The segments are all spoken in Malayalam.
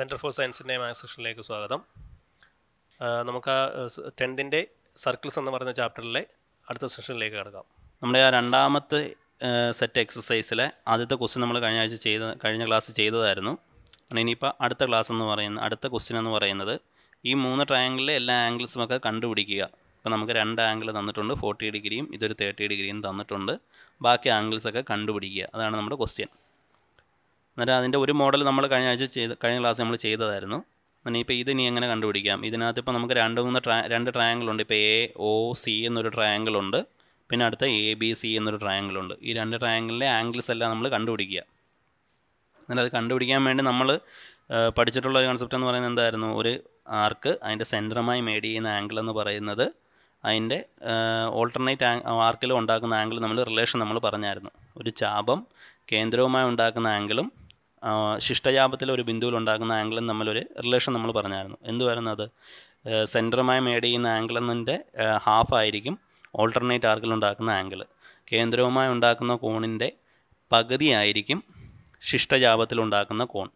സെൻറ്റർ ഫോർ സയൻസിൻ്റെ മാത്സ് സെഷനിലേക്ക് സ്വാഗതം നമുക്ക് ആ ടെൻത്തിൻ്റെ സർക്കിൾസ് എന്ന് പറയുന്ന ചാപ്റ്ററിലെ അടുത്ത സെഷനിലേക്ക് കിടക്കാം നമ്മുടെ ആ രണ്ടാമത്തെ സെറ്റ് എക്സസൈസിലെ ആദ്യത്തെ ക്വസ്റ്റ്യൻ നമ്മൾ കഴിഞ്ഞ ആഴ്ച ചെയ്ത കഴിഞ്ഞ ക്ലാസ് ചെയ്തതായിരുന്നു ഇനിയിപ്പോൾ അടുത്ത ക്ലാസ് എന്ന് പറയുന്നത് അടുത്ത ക്വസ്റ്റ്യൻ എന്ന് പറയുന്നത് ഈ മൂന്ന് ട്രയാങ്കിളിലെ എല്ലാ ആംഗിൾസും ഒക്കെ കണ്ടുപിടിക്കുക ഇപ്പോൾ നമുക്ക് രണ്ട് ആംഗിൾ തന്നിട്ടുണ്ട് ഫോർട്ടി ഡിഗ്രിയും ഇതൊരു തേർട്ടി ഡിഗ്രിയും തന്നിട്ടുണ്ട് ബാക്കി ആംഗിൾസൊക്കെ കണ്ടുപിടിക്കുക അതാണ് നമ്മുടെ ക്വസ്റ്റ്യൻ അന്നേരം അതിൻ്റെ ഒരു മോഡൽ നമ്മൾ കഴിഞ്ഞ ആഴ്ച ചെയ്ത് കഴിഞ്ഞ ക്ലാസ് നമ്മൾ ചെയ്തതായിരുന്നു അങ്ങനെ ഇപ്പോൾ ഇതിനി എങ്ങനെ കണ്ടുപിടിക്കാം ഇതിനകത്ത് ഇപ്പോൾ നമുക്ക് രണ്ട് മൂന്ന് ട്രാ രണ്ട് ട്രയാങ്കിളുണ്ട് ഇപ്പോൾ എ ഒ സി എന്നൊരു ട്രയാങ്കിളുണ്ട് പിന്നെ അടുത്ത എ ബി സി എന്നൊരു ട്രയാങ്കിളുണ്ട് ഈ രണ്ട് ട്രയാങ്കിളിലെ ആംഗിൾസ് എല്ലാം നമ്മൾ കണ്ടുപിടിക്കുക എന്നാൽ അത് കണ്ടുപിടിക്കാൻ വേണ്ടി നമ്മൾ പഠിച്ചിട്ടുള്ള ഒരു കൺസെപ്റ്റ് എന്ന് പറയുന്നത് എന്തായിരുന്നു ഒരു ആർക്ക് അതിൻ്റെ സെൻറ്ററുമായി മേഡ് ചെയ്യുന്ന ആംഗിൾ എന്ന് പറയുന്നത് അതിൻ്റെ ഓൾട്ടർനേറ്റ് ആർക്കിലും ഉണ്ടാക്കുന്ന ആംഗിൾ നമ്മൾ റിലേഷൻ നമ്മൾ പറഞ്ഞായിരുന്നു ഒരു ചാപം കേന്ദ്രവുമായി ഉണ്ടാക്കുന്ന ആംഗിളും ശിഷ്ടജാപത്തിലെ ഒരു ബിന്ദുവിൽ ഉണ്ടാകുന്ന ആംഗിളും തമ്മിലൊരു റിലേഷൻ നമ്മൾ പറഞ്ഞായിരുന്നു എന്ത് വരുന്നത് സെൻറ്ററുമായി മേഡ് ചെയ്യുന്ന ആംഗിളിൻ്റെ ഹാഫ് ആയിരിക്കും ഓൾട്ടർനേറ്റ് ആർക്കിൽ ഉണ്ടാക്കുന്ന ആംഗിൾ കേന്ദ്രവുമായി ഉണ്ടാക്കുന്ന കോണിൻ്റെ പകുതിയായിരിക്കും ശിഷ്ടജാപത്തിൽ ഉണ്ടാക്കുന്ന കോൺ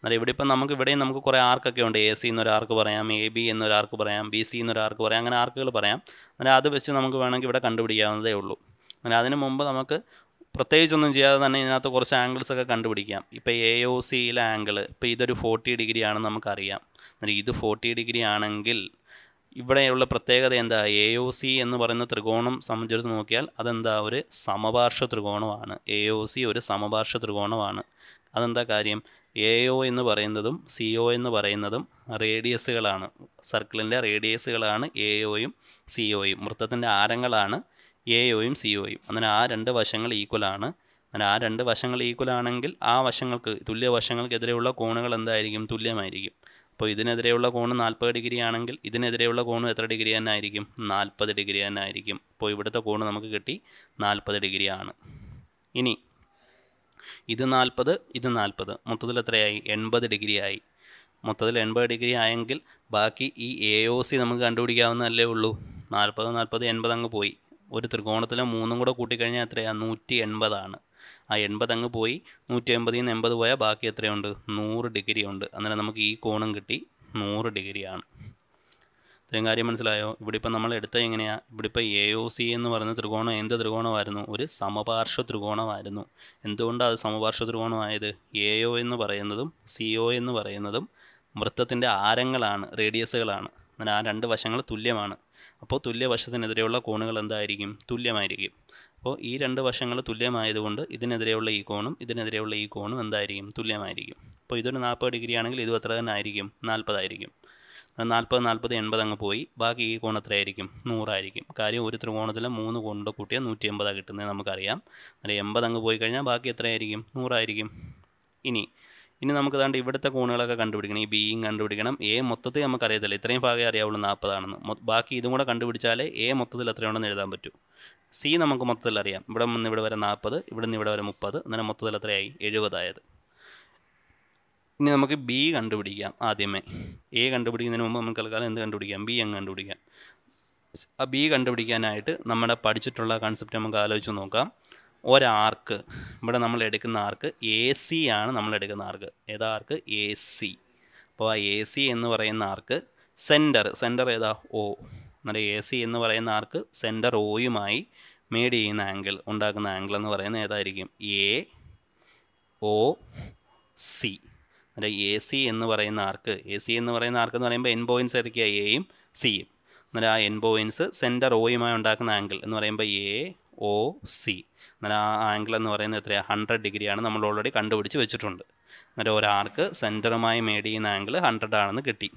അന്നേരം ഇവിടെ ഇപ്പം നമുക്ക് ഇവിടെയും നമുക്ക് കുറേ ആർക്കൊക്കെ ഉണ്ട് എ സി എന്നൊരാർക്ക് പറയാം എ ബി എന്നൊരാർക്ക് പറയാം ബി സി എന്നൊരാർക്ക് പറയാം അങ്ങനെ ആർക്കുകൾ പറയാം അന്നേരം അത് വെച്ച് നമുക്ക് വേണമെങ്കിൽ ഇവിടെ കണ്ടുപിടിക്കാവുന്നതേ ഉള്ളൂ അങ്ങനെ അതിന് മുമ്പ് നമുക്ക് പ്രത്യേകിച്ചൊന്നും ചെയ്യാതെ തന്നെ ഇതിനകത്ത് കുറച്ച് ആംഗിൾസ് ഒക്കെ കണ്ടുപിടിക്കാം ഇപ്പോൾ എ ഒ സിയിലെ ആംഗിൾ ഇപ്പോൾ ഇതൊരു ഫോർട്ടി ഡിഗ്രി ആണെന്ന് നമുക്കറിയാം അന്നേരം ഇത് ഫോർട്ടി ഡിഗ്രി ആണെങ്കിൽ ഇവിടെയുള്ള പ്രത്യേകത എന്താ എ ഒ സി എന്ന് പറയുന്ന ത്രികോണം സംബന്ധിച്ചിടത്ത് നോക്കിയാൽ അതെന്താ ഒരു സമപാർശ്വ ത്രികോണമാണ് എ ഒ സി ഒരു സമപാർശ്വ ത്രികോണമാണ് അതെന്താ കാര്യം എ ഒ എന്ന് പറയുന്നതും സി ഒ എന്ന് പറയുന്നതും റേഡിയസുകളാണ് സർക്കിളിൻ്റെ റേഡിയസുകളാണ് എ ഒയും സി ഒയും വൃത്തത്തിൻ്റെ ആരങ്ങളാണ് എ ഒയും സി ഒയും അങ്ങനെ ആ രണ്ട് വശങ്ങൾ ഈക്വലാണ് അങ്ങനെ ആ രണ്ട് വശങ്ങൾ ഈക്വലാണെങ്കിൽ ആ വശങ്ങൾക്ക് തുല്യ വശങ്ങൾക്കെതിരെയുള്ള കോണുകൾ എന്തായിരിക്കും തുല്യമായിരിക്കും അപ്പോൾ ഇതിനെതിരെയുള്ള കോണ് നാൽപ്പത് ഡിഗ്രി ആണെങ്കിൽ ഇതിനെതിരെയുള്ള കോണ് എത്ര ഡിഗ്രി തന്നെ ആയിരിക്കും നാൽപ്പത് ഡിഗ്രി തന്നെ ആയിരിക്കും അപ്പോൾ ഇവിടുത്തെ കോണ് നമുക്ക് കിട്ടി നാൽപ്പത് ഡിഗ്രി ആണ് ഇനി ഇത് നാൽപ്പത് ഇത് നാൽപ്പത് മൊത്തത്തിൽ എത്രയായി എൺപത് ഡിഗ്രി ആയി മൊത്തത്തിൽ എൺപത് ഡിഗ്രി ആയെങ്കിൽ ബാക്കി ഈ എ ഒ സി നമുക്ക് കണ്ടുപിടിക്കാവുന്നതല്ലേ ഉള്ളൂ നാൽപ്പത് നാൽപ്പത് എൺപത് അങ്ങ് പോയി ഒരു ത്രികോണത്തിലെ മൂന്നും കൂടെ കൂട്ടിക്കഴിഞ്ഞാൽ എത്രയാണ് നൂറ്റി എൺപതാണ് ആ എൺപത് അങ്ങ് പോയി നൂറ്റി എൺപതിൽ നിന്ന് എൺപത് പോയാൽ ബാക്കി എത്രയുണ്ട് നൂറ് ഡിഗ്രി ഉണ്ട് അന്നേരം നമുക്ക് ഈ കോണും കിട്ടി നൂറ് ഡിഗ്രിയാണ് ഇത്രയും കാര്യം മനസ്സിലായോ ഇവിടെ ഇപ്പം നമ്മൾ എടുത്തത് എങ്ങനെയാണ് ഇവിടെ ഇപ്പം എ ഒ സി എന്ന് പറയുന്ന ത്രികോണം എന്ത് ത്രികോണമായിരുന്നു ഒരു സമപാർശ്വ ത്രികോണമായിരുന്നു എന്തുകൊണ്ടാണ് അത് സമപാർശ്വ ത്രികോണമായത് എ ഒ എന്ന് പറയുന്നതും സി ഒ എന്ന് പറയുന്നതും വൃത്തത്തിൻ്റെ ആരങ്ങളാണ് റേഡിയസുകളാണ് അങ്ങനെ ആ രണ്ട് വശങ്ങൾ തുല്യമാണ് അപ്പോൾ തുല്യവശത്തിനെതിരെയുള്ള കോണുകൾ എന്തായിരിക്കും തുല്യമായിരിക്കും അപ്പോൾ ഈ രണ്ട് വശങ്ങൾ തുല്യമായതുകൊണ്ട് ഇതിനെതിരെയുള്ള ഈ കോണും ഇതിനെതിരെയുള്ള ഈ കോണും എന്തായിരിക്കും തുല്യമായിരിക്കും അപ്പോൾ ഇതൊരു നാൽപ്പത് ഡിഗ്രി ആണെങ്കിൽ ഇതും അത്ര തന്നെ ആയിരിക്കും നാൽപ്പതായിരിക്കും നാൽപ്പത് നാൽപ്പത് എൺപത് അങ്ങ് പോയി ബാക്കി ഈ കോൺ എത്രയായിരിക്കും നൂറായിരിക്കും കാര്യം ഒരു ത്രികോണത്തിലെ മൂന്ന് കോണിൻ്റെ കൂട്ടിയാൽ നൂറ്റി എൺപതാണ് കിട്ടുന്നത് നമുക്കറിയാം അല്ലെങ്കിൽ എൺപത് അങ്ങ് പോയി കഴിഞ്ഞാൽ ബാക്കി എത്രയായിരിക്കും നൂറായിരിക്കും ഇനി ഇനി നമുക്ക് ഇതാണ്ട് ഇവിടുത്തെ കോണുകളൊക്കെ കണ്ടുപിടിക്കണം ഈ ബിയും കണ്ടുപിടിക്കണം എ മൊത്തത്തിൽ അറിയത്തില്ല ഇത്രയും ഭാഗമേ അറിയാവുള്ളൂ നാൽപ്പതാണെന്ന് ബാക്കി ഇതും കൂടെ കണ്ടുപിടിച്ചാലേ എ മൊത്തത്തിൽ എത്രയാണെന്ന് എഴുതാൻ പറ്റൂ സി നമുക്ക് മൊത്തത്തിൽ അറിയാം ഇവിടെ നിന്ന് ഇവിടെ വരെ നാൽപ്പത് ഇവിടെ നിന്ന് ഇവിടെ വരെ മുപ്പത് അങ്ങനെ മൊത്തത്തിൽ എത്രയായി എഴുപതായത് ഇനി നമുക്ക് ബി കണ്ടുപിടിക്കാം ആദ്യമേ എ കണ്ടുപിടിക്കുന്നതിന് മുമ്പ് നമുക്ക് തൽക്കാലം എന്ത് കണ്ടുപിടിക്കാം ബി അങ്ങ് കണ്ടുപിടിക്കാം ആ ബി കണ്ടുപിടിക്കാനായിട്ട് നമ്മുടെ പഠിച്ചിട്ടുള്ള കൺസെപ്റ്റ് നമുക്ക് ആലോചിച്ച് നോക്കാം ഒരാർക്ക് ഇവിടെ നമ്മൾ എടുക്കുന്ന ആർക്ക് എ സി ആണ് നമ്മൾ എടുക്കുന്ന ആർക്ക് ഏതാ ആർക്ക് എ സി അപ്പോൾ ആ എ സി എന്ന് പറയുന്ന ആർക്ക് സെൻറ്റർ സെൻറ്റർ ഏതാ ഒ എന്നാൽ എ സി എന്ന് പറയുന്ന ആർക്ക് സെൻറ്റർ ഒയുമായി മേഡ് ചെയ്യുന്ന ആംഗിൾ ഉണ്ടാക്കുന്ന ആംഗിൾ എന്ന് പറയുന്നത് ഏതായിരിക്കും എ ഒ സി അല്ല എ സി എന്ന് പറയുന്ന ആർക്ക് എ സി എന്ന് പറയുന്ന ആർക്ക് എന്ന് പറയുമ്പോൾ എൻ പോയിൻറ്റ്സ് ഏതൊക്കെയാണ് എയും സിയും എന്നാൽ ആ എൻ പോയിൻറ്റ്സ് സെൻറ്റർ ഒയുമായി ഉണ്ടാക്കുന്ന ആംഗിൾ എന്ന് പറയുമ്പോൾ എ ഒ സി എന്നാൽ ആ ആംഗിൾ എന്ന് പറയുന്നത് എത്രയാണ് ഹൺഡ്രഡ് ഡിഗ്രിയാണ് നമ്മൾ ഓൾറെഡി കണ്ടുപിടിച്ച് വെച്ചിട്ടുണ്ട് അന്നേരം ഒരാർക്ക് സെൻറ്ററുമായി മേഡ് ചെയ്യുന്ന ആംഗിൾ ഹൺഡ്രഡ് ആണെന്ന് കിട്ടി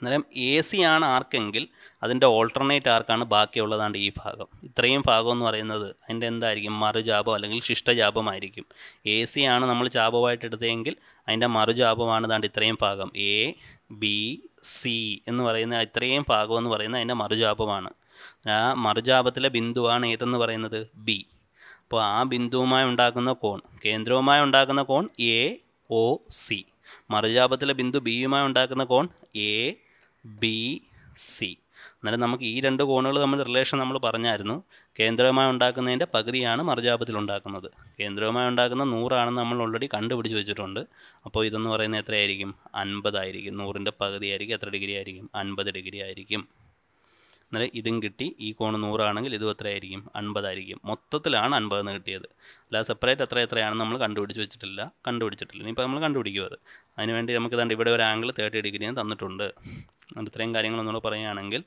അന്നേരം എ സി ആണ് ആർക്കെങ്കിൽ അതിൻ്റെ ഓൾട്ടർനേറ്റ് ആർക്കാണ് ബാക്കിയുള്ളതാണ്ട് ഈ ഭാഗം ഇത്രയും ഭാഗം എന്ന് പറയുന്നത് അതിൻ്റെ എന്തായിരിക്കും മറുജാപം അല്ലെങ്കിൽ ശിഷ്ടജാപമായിരിക്കും എ സി ആണ് നമ്മൾ ചാപമായിട്ട് എടുത്തതെങ്കിൽ അതിൻ്റെ മറുജാപമാണ് ഇതാണ്ട് ഇത്രയും ഭാഗം എ ബി സി എന്ന് പറയുന്ന ഇത്രയും ഭാഗം എന്ന് പറയുന്നത് അതിൻ്റെ മറുജാപമാണ് ആ മറുജാപത്തിലെ ബിന്ദുവാണ് ഏതെന്ന് പറയുന്നത് ബി അപ്പോൾ ആ ബിന്ദുവുമായി ഉണ്ടാക്കുന്ന കോൺ കേന്ദ്രവുമായി ഉണ്ടാക്കുന്ന കോൺ എ ഒ സി മറുജാപത്തിലെ ബിന്ദു ബിയുമായി ഉണ്ടാക്കുന്ന കോൺ എ ബി സി എന്നാലും നമുക്ക് ഈ രണ്ട് കോണുകൾ തമ്മിൽ റിലേഷൻ നമ്മൾ പറഞ്ഞായിരുന്നു കേന്ദ്രവുമായി ഉണ്ടാക്കുന്നതിൻ്റെ പകുതിയാണ് മറുജാപത്തിൽ ഉണ്ടാക്കുന്നത് കേന്ദ്രവുമായി ഉണ്ടാക്കുന്ന നൂറാണെന്ന് നമ്മൾ ഓൾറെഡി കണ്ടുപിടിച്ച് വെച്ചിട്ടുണ്ട് അപ്പോൾ ഇതെന്ന് പറയുന്നത് എത്രയായിരിക്കും അൻപതായിരിക്കും നൂറിൻ്റെ പകുതിയായിരിക്കും എത്ര ഡിഗ്രി ആയിരിക്കും അൻപത് ഡിഗ്രി ആയിരിക്കും എന്നാലും ഇതും കിട്ടി ഈ കോൺ നൂറാണെങ്കിൽ ഇതും എത്രയായിരിക്കും അൻപതായിരിക്കും മൊത്തത്തിലാണ് എന്ന് കിട്ടിയത് അല്ല സെപ്പറേറ്റ് എത്ര എത്രയാണെന്ന് നമ്മൾ കണ്ടുപിടിച്ച് വെച്ചിട്ടില്ല കണ്ടുപിടിച്ചിട്ടില്ല ഇനിയിപ്പോൾ നമ്മൾ കണ്ടുപിടിക്കുക അത് അതിനുവേണ്ടി നമുക്ക് ഇതാണ്ട് ഇവിടെ ഒരു ആംഗിൾ തേർട്ടി ഡിഗ്രിയും തന്നിട്ടുണ്ട് അത് ഇത്രയും കാര്യങ്ങൾ ഒന്നുകൂടെ പറയുകയാണെങ്കിൽ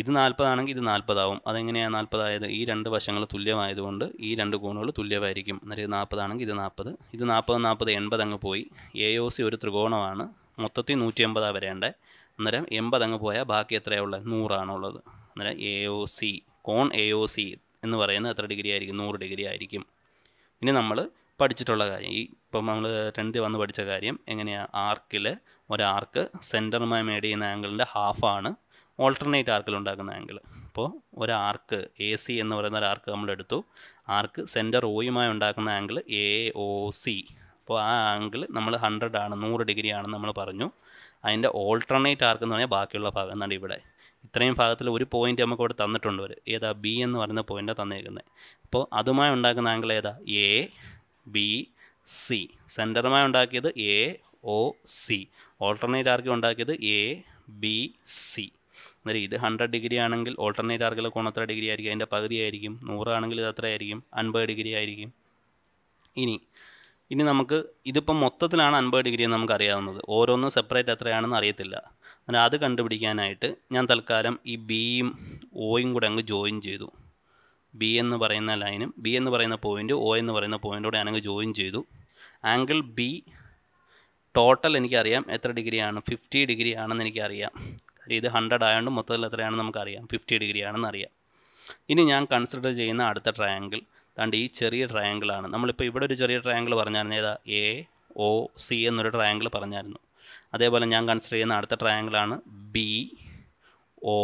ഇത് നാൽപ്പതാണെങ്കിൽ ഇത് നാൽപ്പതാവും അതെങ്ങനെയാണ് നാൽപ്പതായത് ഈ രണ്ട് വശങ്ങൾ തുല്യമായതുകൊണ്ട് ഈ രണ്ട് കോണുകൾ തുല്യമായിരിക്കും എന്നാലും ഇത് നാൽപ്പതാണെങ്കിൽ ഇത് നാൽപ്പത് ഇത് നാൽപ്പത് നാൽപ്പത് എൺപത് അങ്ങ് പോയി എ ഒ സി ഒരു ത്രികോണമാണ് മൊത്തത്തിൽ നൂറ്റി എൺപതാണ് വരേണ്ടത് അന്നേരം എൺപത് അങ്ങ് പോയാൽ ബാക്കി ഉള്ളത് നൂറാണുള്ളത് അന്നേരം എ ഒ സി കോൺ എ ഒ സി എന്ന് പറയുന്നത് എത്ര ഡിഗ്രി ആയിരിക്കും നൂറ് ഡിഗ്രി ആയിരിക്കും ഇനി നമ്മൾ പഠിച്ചിട്ടുള്ള കാര്യം ഈ ഇപ്പം നമ്മൾ ടെൻത്ത് വന്ന് പഠിച്ച കാര്യം എങ്ങനെയാണ് ആർക്കിൽ ഒരാർക്ക് സെൻറ്ററുമായി മേഡ് ചെയ്യുന്ന ആംഗിളിൻ്റെ ഹാഫാണ് ഓൾട്ടർനേറ്റ് ആർക്കിൽ ഉണ്ടാക്കുന്ന ആംഗിൾ അപ്പോൾ ഒരാർക്ക് എ സി എന്ന് പറയുന്ന ഒരാർക്ക് നമ്മളെടുത്തു ആർക്ക് സെൻറ്റർ ഒയുമായി ഉണ്ടാക്കുന്ന ആംഗിൾ എ ഒ സി അപ്പോൾ ആ ആംഗിൾ നമ്മൾ ഹൺഡ്രഡ് ആണ് നൂറ് ഡിഗ്രി ആണെന്ന് നമ്മൾ പറഞ്ഞു അതിൻ്റെ ഓൾട്ടർനേറ്റ് ആർക്കെന്ന് പറഞ്ഞാൽ ബാക്കിയുള്ള ഭാഗം എന്നാണ് ഇവിടെ ഇത്രയും ഭാഗത്തിൽ ഒരു പോയിന്റ് നമുക്ക് ഇവിടെ തന്നിട്ടുണ്ട് ഒരു ഏതാ ബി എന്ന് പറയുന്ന പോയിന്റ് തന്നേക്കുന്നത് അപ്പോൾ അതുമായി ഉണ്ടാക്കുന്ന ആംഗിൾ ഏതാ എ ബി സി സെൻറ്ററുമായി ഉണ്ടാക്കിയത് എ ഒ സി ഓൾട്ടർനേറ്റ് ആർക്കി ഉണ്ടാക്കിയത് എ ബി സി അന്നേരം ഇത് ഹൺഡ്രഡ് ഡിഗ്രി ആണെങ്കിൽ ഓൾട്ടർനേറ്റ് ആർക്കിൽ കോൺ എത്ര ഡിഗ്രി ആയിരിക്കും അതിൻ്റെ പകുതി ആയിരിക്കും നൂറാണെങ്കിൽ ഇത് എത്രയായിരിക്കും അൻപത് ഡിഗ്രി ആയിരിക്കും ഇനി ഇനി നമുക്ക് ഇതിപ്പം മൊത്തത്തിലാണ് അൻപത് ഡിഗ്രി എന്ന് അറിയാവുന്നത് ഓരോന്നും സെപ്പറേറ്റ് എത്രയാണെന്ന് അറിയത്തില്ല അങ്ങനെ അത് കണ്ടുപിടിക്കാനായിട്ട് ഞാൻ തൽക്കാലം ഈ ബിയും ഒയും കൂടെ അങ്ങ് ജോയിൻ ചെയ്തു ബി എന്ന് പറയുന്ന ലൈനും ബി എന്ന് പറയുന്ന പോയിൻ്റ് ഒ എന്ന് പറയുന്ന പോയിൻ്റോടെ ഞാനങ്ങ് ജോയിൻ ചെയ്തു ആംഗിൾ ബി ടോട്ടൽ എനിക്കറിയാം എത്ര ഡിഗ്രിയാണ് ഫിഫ്റ്റി ഡിഗ്രി ആണെന്ന് എനിക്കറിയാം കാര്യം ഇത് ഹൺഡ്രഡ് ആയതുകൊണ്ട് മൊത്തത്തിൽ എത്രയാണെന്ന് നമുക്കറിയാം ഫിഫ്റ്റി ഡിഗ്രി ആണെന്ന് അറിയാം ഇനി ഞാൻ കൺസിഡർ ചെയ്യുന്ന അടുത്ത ട്രയാങ്കിൾ കണ്ട് ഈ ചെറിയ ട്രയാങ്കിളാണ് നമ്മളിപ്പോൾ ഇവിടെ ഒരു ചെറിയ ട്രയാങ്കിൾ പറഞ്ഞായിരുന്നു ഏതാ എ ഒ സി എന്നൊരു ട്രയാങ്കിൾ പറഞ്ഞായിരുന്നു അതേപോലെ ഞാൻ കൺസിഡർ ചെയ്യുന്ന അടുത്ത ട്രയാങ്കിളാണ് B O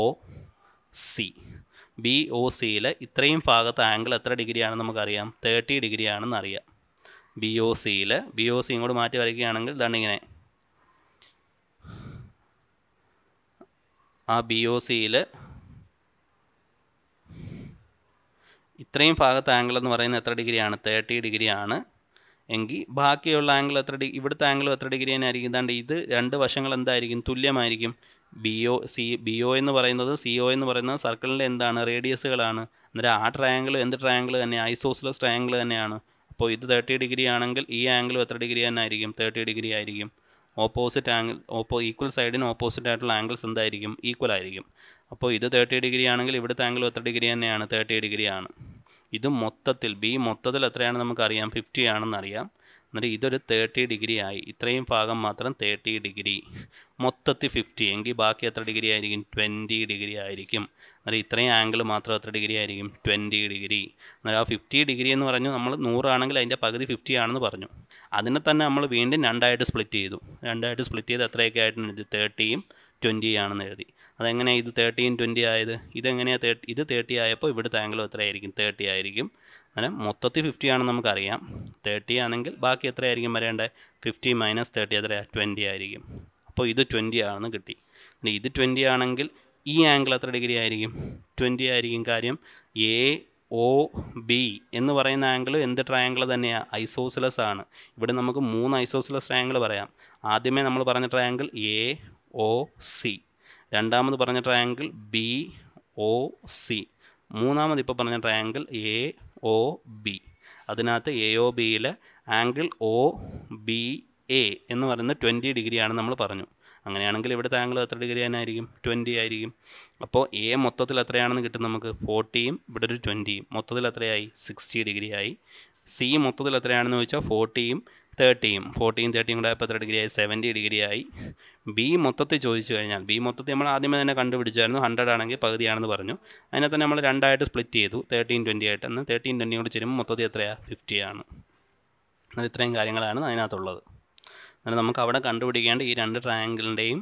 C B O സിയിൽ ഇത്രയും ഭാഗത്ത് ആംഗിൾ എത്ര ഡിഗ്രിയാണെന്ന് നമുക്കറിയാം തേർട്ടി ഡിഗ്രി ആണെന്ന് അറിയാം ബി ഒ സിയിൽ ബി ഒ സി ഇങ്ങോട്ട് മാറ്റി വരയ്ക്കുകയാണെങ്കിൽ ഇങ്ങനെ ആ ബി ഒ സിയിൽ ഇത്രയും ഭാഗത്ത് ആംഗിൾ എന്ന് പറയുന്നത് എത്ര ഡിഗ്രിയാണ് തേർട്ടി ഡിഗ്രിയാണ് എങ്കിൽ ബാക്കിയുള്ള ആംഗിൾ എത്ര ഡിഗ്രി ഇവിടുത്തെ ആംഗിൾ എത്ര ഡിഗ്രി തന്നെ ആയിരിക്കും ഇതാണ്ട് ഇത് രണ്ട് വശങ്ങൾ എന്തായിരിക്കും തുല്യമായിരിക്കും B O C B O എന്ന് പറയുന്നത് സി ഒ എന്ന് പറയുന്നത് സർക്കിളിൻ്റെ എന്താണ് റേഡിയസുകളാണ് അന്നേരം ആ ട്രയാങ്കിൾ എന്ത് ട്രയാങ്കിൾ തന്നെ ഐസോസിലസ് ട്രയാങ്കിൾ തന്നെയാണ് അപ്പോൾ ഇത് തേർട്ടി ഡിഗ്രി ആണെങ്കിൽ ഈ ആംഗിൾ എത്ര ഡിഗ്രി തന്നെ ആയിരിക്കും തേർട്ടി ഡിഗ്രി ആയിരിക്കും ഓപ്പോസിറ്റ് ആംഗിൾ ഓപ്പോ ഈക്വൽ സൈഡിന് ഓപ്പോസിറ്റ് ആയിട്ടുള്ള ആംഗിൾസ് എന്തായിരിക്കും ഈക്വൽ ആയിരിക്കും അപ്പോൾ ഇത് തേർട്ടി ഡിഗ്രി ആണെങ്കിൽ ഇവിടുത്തെ ആംഗിൾ എത്ര ഡിഗ്രി തന്നെയാണ് തേർട്ടി ഡിഗ്രി ആണ് ഇത് മൊത്തത്തിൽ ബി മൊത്തത്തിൽ എത്രയാണ് നമുക്കറിയാം ഫിഫ്റ്റി ആണെന്നറിയാം എന്നിട്ട് ഇതൊരു തേർട്ടി ഡിഗ്രി ആയി ഇത്രയും ഭാഗം മാത്രം തേർട്ടി ഡിഗ്രി മൊത്തത്തിൽ ഫിഫ്റ്റി എങ്കിൽ ബാക്കി എത്ര ഡിഗ്രി ആയിരിക്കും ട്വൻറ്റി ഡിഗ്രി ആയിരിക്കും എന്നിട്ട് ഇത്രയും ആംഗിൾ മാത്രം എത്ര ഡിഗ്രി ആയിരിക്കും ട്വൻറ്റി ഡിഗ്രി എന്നാൽ ആ ഫിഫ്റ്റി ഡിഗ്രി എന്ന് പറഞ്ഞു നമ്മൾ നൂറാണെങ്കിൽ അതിൻ്റെ പകുതി ഫിഫ്റ്റി ആണെന്ന് പറഞ്ഞു അതിനെ തന്നെ നമ്മൾ വീണ്ടും രണ്ടായിട്ട് സ്പ്ലിറ്റ് ചെയ്തു രണ്ടായിട്ട് സ്പ്ലിറ്റ് ചെയ്ത് എത്രയൊക്കെ ആയിട്ടുണ്ട് തേർട്ടിയും ട്വൻറ്റിയും ആണെന്ന് എഴുതി അതെങ്ങനെയാണ് ഇത് തേർട്ടീൻ ട്വൻറ്റി ആയത് ഇതെങ്ങനെയാണ് തേർട്ടി ഇത് തേർട്ടി ആയപ്പോൾ ഇവിടുത്തെ ആംഗിൾ എത്രയായിരിക്കും തേർട്ടി ആയിരിക്കും അങ്ങനെ മൊത്തത്തിൽ ഫിഫ്റ്റി ആണെന്ന് നമുക്കറിയാം തേർട്ടി ആണെങ്കിൽ ബാക്കി എത്രയായിരിക്കും വരേണ്ടത് ഫിഫ്റ്റി മൈനസ് തേർട്ടി എത്ര ട്വൻറ്റി ആയിരിക്കും അപ്പോൾ ഇത് ട്വൻറ്റി ആണെന്ന് കിട്ടി ഇത് ട്വൻറ്റി ആണെങ്കിൽ ഈ ആംഗിൾ എത്ര ഡിഗ്രി ആയിരിക്കും ട്വൻറ്റി ആയിരിക്കും കാര്യം എ ഒ ബി എന്ന് പറയുന്ന ആംഗിൾ എന്ത് ട്രയാങ്കിൾ തന്നെയാണ് ഐസോസിലസ് ആണ് ഇവിടെ നമുക്ക് മൂന്ന് ഐസോസിലസ് ട്രയാങ്കിൾ പറയാം ആദ്യമേ നമ്മൾ പറഞ്ഞ ട്രയാങ്കിൾ എ ഒ സി രണ്ടാമത് പറഞ്ഞ ട്രയാങ്കിൾ ബി ഒ സി മൂന്നാമത് ഇപ്പോൾ പറഞ്ഞ ട്രയാങ്കിൾ എ ഒ ബി അതിനകത്ത് എ ഒ ബിയിലെ ആംഗിൾ ഒ ബി എ എന്ന് പറയുന്ന ട്വൻറ്റി ഡിഗ്രിയാണ് നമ്മൾ പറഞ്ഞു അങ്ങനെയാണെങ്കിൽ ഇവിടുത്തെ ആംഗിൾ എത്ര ഡിഗ്രി ആയിരിക്കും ട്വൻറ്റി ആയിരിക്കും അപ്പോൾ എ മൊത്തത്തിൽ എത്രയാണെന്ന് കിട്ടും നമുക്ക് ഫോർട്ടിയും ഇവിടെ ഒരു ട്വൻറ്റിയും മൊത്തത്തിൽ എത്രയായി സിക്സ്റ്റി ഡിഗ്രി ആയി സി മൊത്തത്തിൽ എത്രയാണെന്ന് ചോദിച്ചാൽ ഫോർട്ടിയും തേർട്ടിയും ഫോർട്ടീൻ തേർട്ടിയും കൂടെ ആയപ്പോൾ എത്ര ഡിഗ്രി ആയി സെവൻറ്റി ഡിഗ്രി ആയി ബി മൊത്തത്തിൽ ചോദിച്ചു കഴിഞ്ഞാൽ ബി മൊത്തത്തിൽ നമ്മൾ ആദ്യമേ തന്നെ കണ്ടുപിടിച്ചായിരുന്നു ഹൺഡ്രഡ് ആണെങ്കിൽ പകുതിയാണെന്ന് പറഞ്ഞു അതിനെ തന്നെ നമ്മൾ രണ്ടായിട്ട് സ്പ്ലിറ്റ് ചെയ്തു തേർട്ടീൻ ട്വൻറ്റി ആയിട്ടെന്ന് തേർട്ടീൻ ട്വൻറ്റി കൂടെ ചേരുമ്പോൾ മൊത്തത്തിൽ എത്രയാണ് ഫിഫ്റ്റിയാണ് എന്നാൽ ഇത്രയും കാര്യങ്ങളാണ് അതിനകത്തുള്ളത് എന്നാൽ നമുക്ക് അവിടെ കണ്ടുപിടിക്കേണ്ട ഈ രണ്ട് ട്രയാങ്കിളിൻ്റെയും